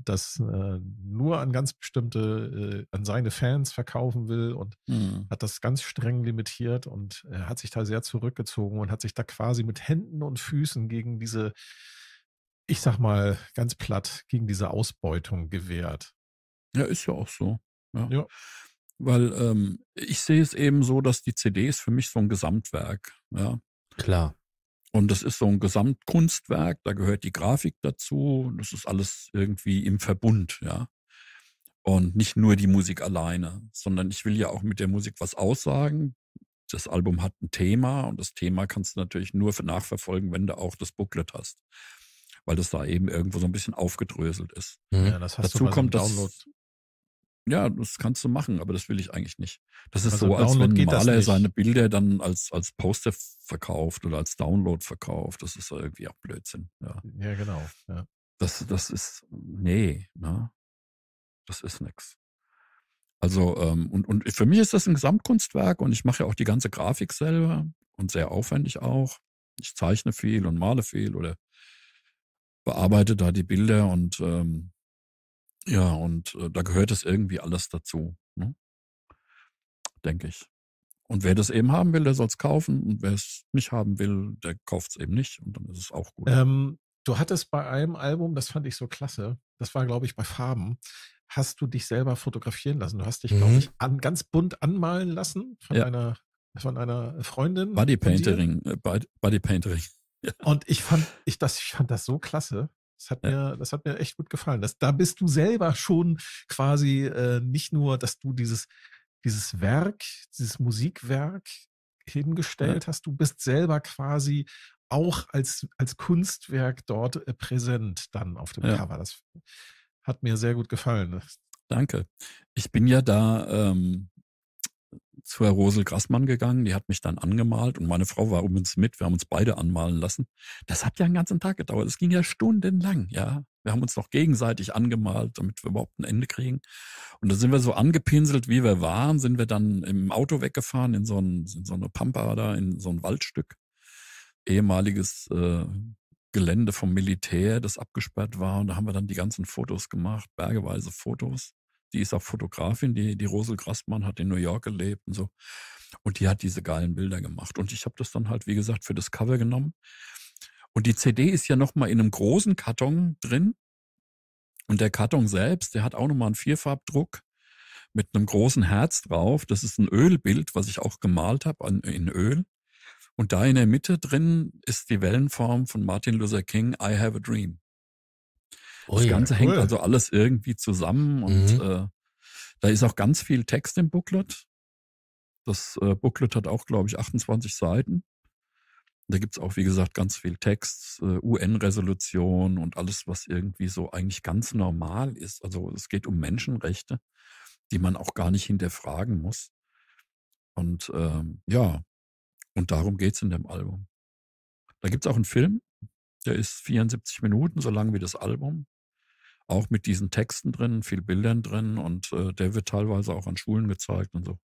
das äh, nur an ganz bestimmte, äh, an seine Fans verkaufen will und mhm. hat das ganz streng limitiert und äh, hat sich da sehr zurückgezogen und hat sich da quasi mit Händen und Füßen gegen diese, ich sag mal ganz platt, gegen diese Ausbeutung gewehrt. Ja, ist ja auch so. Ja. ja. Weil ähm, ich sehe es eben so, dass die CD ist für mich so ein Gesamtwerk. Ja. Klar. Und das ist so ein Gesamtkunstwerk, da gehört die Grafik dazu. Das ist alles irgendwie im Verbund, ja. Und nicht nur die Musik alleine, sondern ich will ja auch mit der Musik was aussagen. Das Album hat ein Thema und das Thema kannst du natürlich nur nachverfolgen, wenn du auch das Booklet hast. Weil das da eben irgendwo so ein bisschen aufgedröselt ist. Mhm. Ja, das hast dazu du mal kommt so ja, das kannst du machen, aber das will ich eigentlich nicht. Das ist also so, als wenn ein Maler seine Bilder dann als, als Poster verkauft oder als Download verkauft. Das ist irgendwie auch Blödsinn. Ja, ja genau. Ja. Das, das ist, nee, ne? Das ist nix. Also, ähm, und, und für mich ist das ein Gesamtkunstwerk und ich mache ja auch die ganze Grafik selber und sehr aufwendig auch. Ich zeichne viel und male viel oder bearbeite da die Bilder und ähm, ja, und äh, da gehört es irgendwie alles dazu, ne? denke ich. Und wer das eben haben will, der soll es kaufen. Und wer es nicht haben will, der kauft es eben nicht. Und dann ist es auch gut. Ähm, du hattest bei einem Album, das fand ich so klasse, das war, glaube ich, bei Farben, hast du dich selber fotografieren lassen. Du hast dich, mhm. glaube ich, an, ganz bunt anmalen lassen von ja. einer von einer Freundin. Bodypainting. Äh, Bodypainting. Ja. Und ich fand, ich, das, ich fand das so klasse. Das hat, ja. mir, das hat mir echt gut gefallen. Das, da bist du selber schon quasi äh, nicht nur, dass du dieses, dieses Werk, dieses Musikwerk hingestellt ja. hast, du bist selber quasi auch als, als Kunstwerk dort äh, präsent dann auf dem ja. Cover. Das hat mir sehr gut gefallen. Danke. Ich bin ja da ähm, zur Rosel Grassmann gegangen, die hat mich dann angemalt und meine Frau war übrigens mit, wir haben uns beide anmalen lassen. Das hat ja einen ganzen Tag gedauert, das ging ja stundenlang, ja. Wir haben uns noch gegenseitig angemalt, damit wir überhaupt ein Ende kriegen. Und da sind wir so angepinselt, wie wir waren, sind wir dann im Auto weggefahren in so, ein, in so eine Pampa da, in so ein Waldstück. Ehemaliges äh, Gelände vom Militär, das abgesperrt war. Und da haben wir dann die ganzen Fotos gemacht, bergeweise Fotos die ist auch Fotografin, die, die Rosel Grassmann hat in New York gelebt und so. Und die hat diese geilen Bilder gemacht. Und ich habe das dann halt, wie gesagt, für das Cover genommen. Und die CD ist ja nochmal in einem großen Karton drin. Und der Karton selbst, der hat auch nochmal einen Vierfarbdruck mit einem großen Herz drauf. Das ist ein Ölbild, was ich auch gemalt habe in Öl. Und da in der Mitte drin ist die Wellenform von Martin Luther King, I Have a Dream. Das Ganze cool. hängt also alles irgendwie zusammen und mhm. äh, da ist auch ganz viel Text im Booklet. Das äh, Booklet hat auch, glaube ich, 28 Seiten. Da gibt es auch, wie gesagt, ganz viel Text, äh, UN-Resolution und alles, was irgendwie so eigentlich ganz normal ist. Also es geht um Menschenrechte, die man auch gar nicht hinterfragen muss. Und ähm, ja, und darum geht es in dem Album. Da gibt es auch einen Film, der ist 74 Minuten, so lang wie das Album auch mit diesen Texten drin, viel Bildern drin und äh, der wird teilweise auch an Schulen gezeigt und so.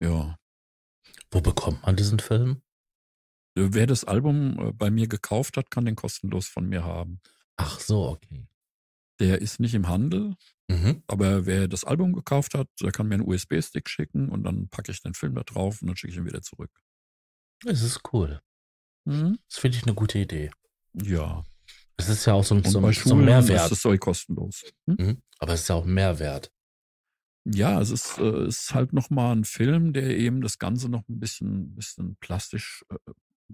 Ja. Wo bekommt man diesen Film? Äh, wer das Album äh, bei mir gekauft hat, kann den kostenlos von mir haben. Ach so, okay. Der ist nicht im Handel, mhm. aber wer das Album gekauft hat, der kann mir einen USB-Stick schicken und dann packe ich den Film da drauf und dann schicke ich ihn wieder zurück. Das ist cool. Mhm. Das finde ich eine gute Idee. Ja. Es ist ja auch so ein, so, so ein Mehrwert. Ist das kostenlos. Hm? Mhm. Aber es ist ja auch Mehrwert. Ja, es ist, äh, ist halt nochmal ein Film, der eben das Ganze noch ein bisschen, bisschen plastisch äh,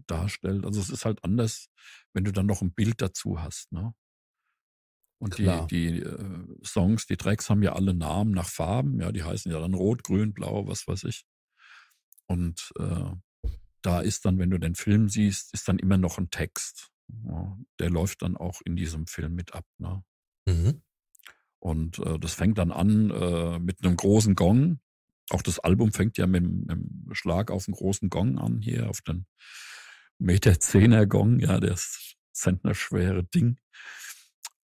darstellt. Also es ist halt anders, wenn du dann noch ein Bild dazu hast. Ne? Und Klar. die, die äh, Songs, die Tracks haben ja alle Namen nach Farben. Ja, die heißen ja dann Rot, Grün, Blau, was weiß ich. Und äh, da ist dann, wenn du den Film siehst, ist dann immer noch ein Text. Ja, der läuft dann auch in diesem Film mit ab. Ne? Mhm. Und äh, das fängt dann an äh, mit einem großen Gong. Auch das Album fängt ja mit, einem Schlag auf einen großen Gong an, hier auf den Meter Zehner Gong, ja, das Zentnerschwere Ding.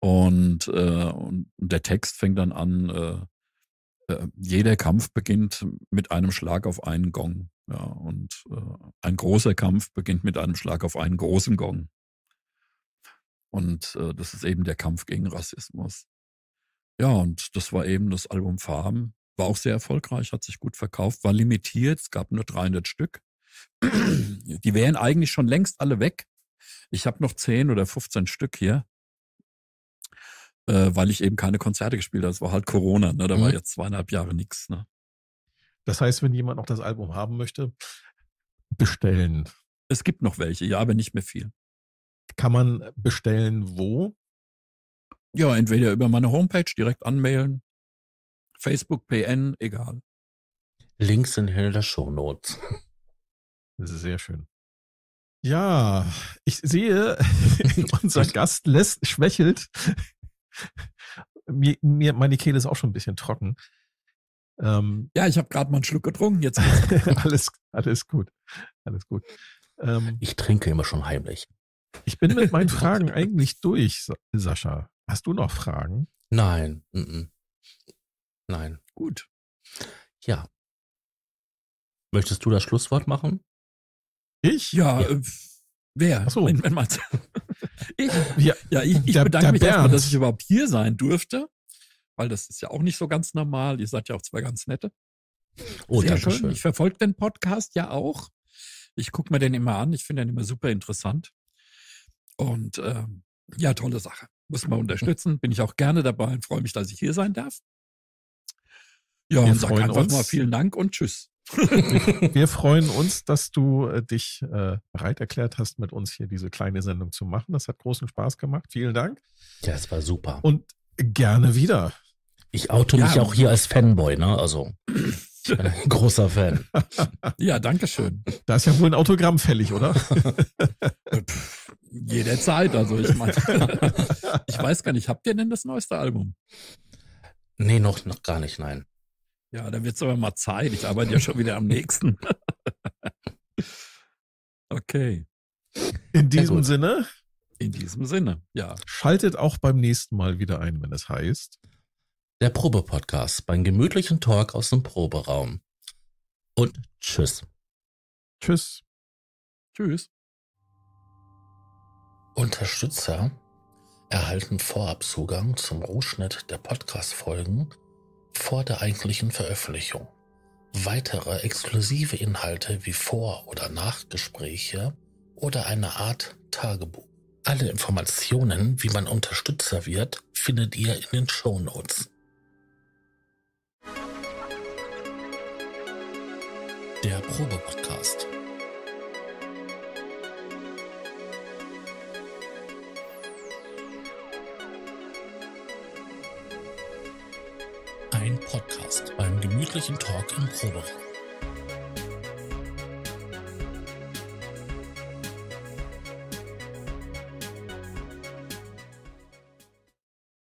Und, äh, und der Text fängt dann an, äh, äh, jeder Kampf beginnt mit einem Schlag auf einen Gong. Ja, und äh, ein großer Kampf beginnt mit einem Schlag auf einen großen Gong. Und äh, das ist eben der Kampf gegen Rassismus. Ja, und das war eben das Album Farben. War auch sehr erfolgreich, hat sich gut verkauft, war limitiert, es gab nur 300 Stück. Die wären eigentlich schon längst alle weg. Ich habe noch 10 oder 15 Stück hier, äh, weil ich eben keine Konzerte gespielt habe. Es war halt Corona, ne? da mhm. war jetzt zweieinhalb Jahre nichts. Ne? Das heißt, wenn jemand noch das Album haben möchte, bestellen. Es gibt noch welche, ja, aber nicht mehr viel kann man bestellen wo? Ja, entweder über meine Homepage direkt anmailen, Facebook, PN, egal. Links in der Show Notes. Sehr schön. Ja, ich sehe, unser Gast lässt, schwächelt. Mir, mir, meine Kehle ist auch schon ein bisschen trocken. Ähm, ja, ich habe gerade mal einen Schluck getrunken. Jetzt alles, alles gut, alles gut. Ähm, ich trinke immer schon heimlich. Ich bin mit meinen Fragen eigentlich durch, Sascha. Hast du noch Fragen? Nein. N -n. Nein. Gut. Ja. Möchtest du das Schlusswort machen? Ich? Ja. ja. Äh, wer? Achso. so. Mein, mein ich? Ja, ja ich, ich der, bedanke der mich Bernd. erstmal, dass ich überhaupt hier sein durfte, weil das ist ja auch nicht so ganz normal. Ihr seid ja auch zwei ganz nette. Oh, Sehr schön. schön. Ich verfolge den Podcast ja auch. Ich gucke mir den immer an. Ich finde den immer super interessant. Und ähm, ja, tolle Sache. Muss man mhm. unterstützen. Bin ich auch gerne dabei und freue mich, dass ich hier sein darf. Ja, Wir und sag einfach uns. mal vielen Dank und tschüss. Wir freuen uns, dass du äh, dich äh, bereit erklärt hast, mit uns hier diese kleine Sendung zu machen. Das hat großen Spaß gemacht. Vielen Dank. Ja, es war super. Und gerne wieder. Ich oute mich auch hier als Fanboy, ne? Also äh, großer Fan. ja, danke schön. Da ist ja wohl ein Autogramm fällig, oder? Jederzeit, also ich meine, ich weiß gar nicht, habt ihr denn das neueste Album? Nee, noch, noch gar nicht, nein. Ja, da es aber mal Zeit. Ich arbeite ja schon wieder am nächsten. okay. In diesem Sinne? In diesem Sinne, ja. Schaltet auch beim nächsten Mal wieder ein, wenn es heißt. Der Probe-Podcast beim gemütlichen Talk aus dem Proberaum. Und tschüss. Tschüss. Tschüss. Unterstützer erhalten Vorabzugang zum Rohschnitt der Podcast-Folgen vor der eigentlichen Veröffentlichung. Weitere exklusive Inhalte wie Vor- oder Nachgespräche oder eine Art Tagebuch. Alle Informationen, wie man Unterstützer wird, findet ihr in den Show Notes. Der Probe-Podcast. Ein Podcast beim gemütlichen Talk im Proberaum.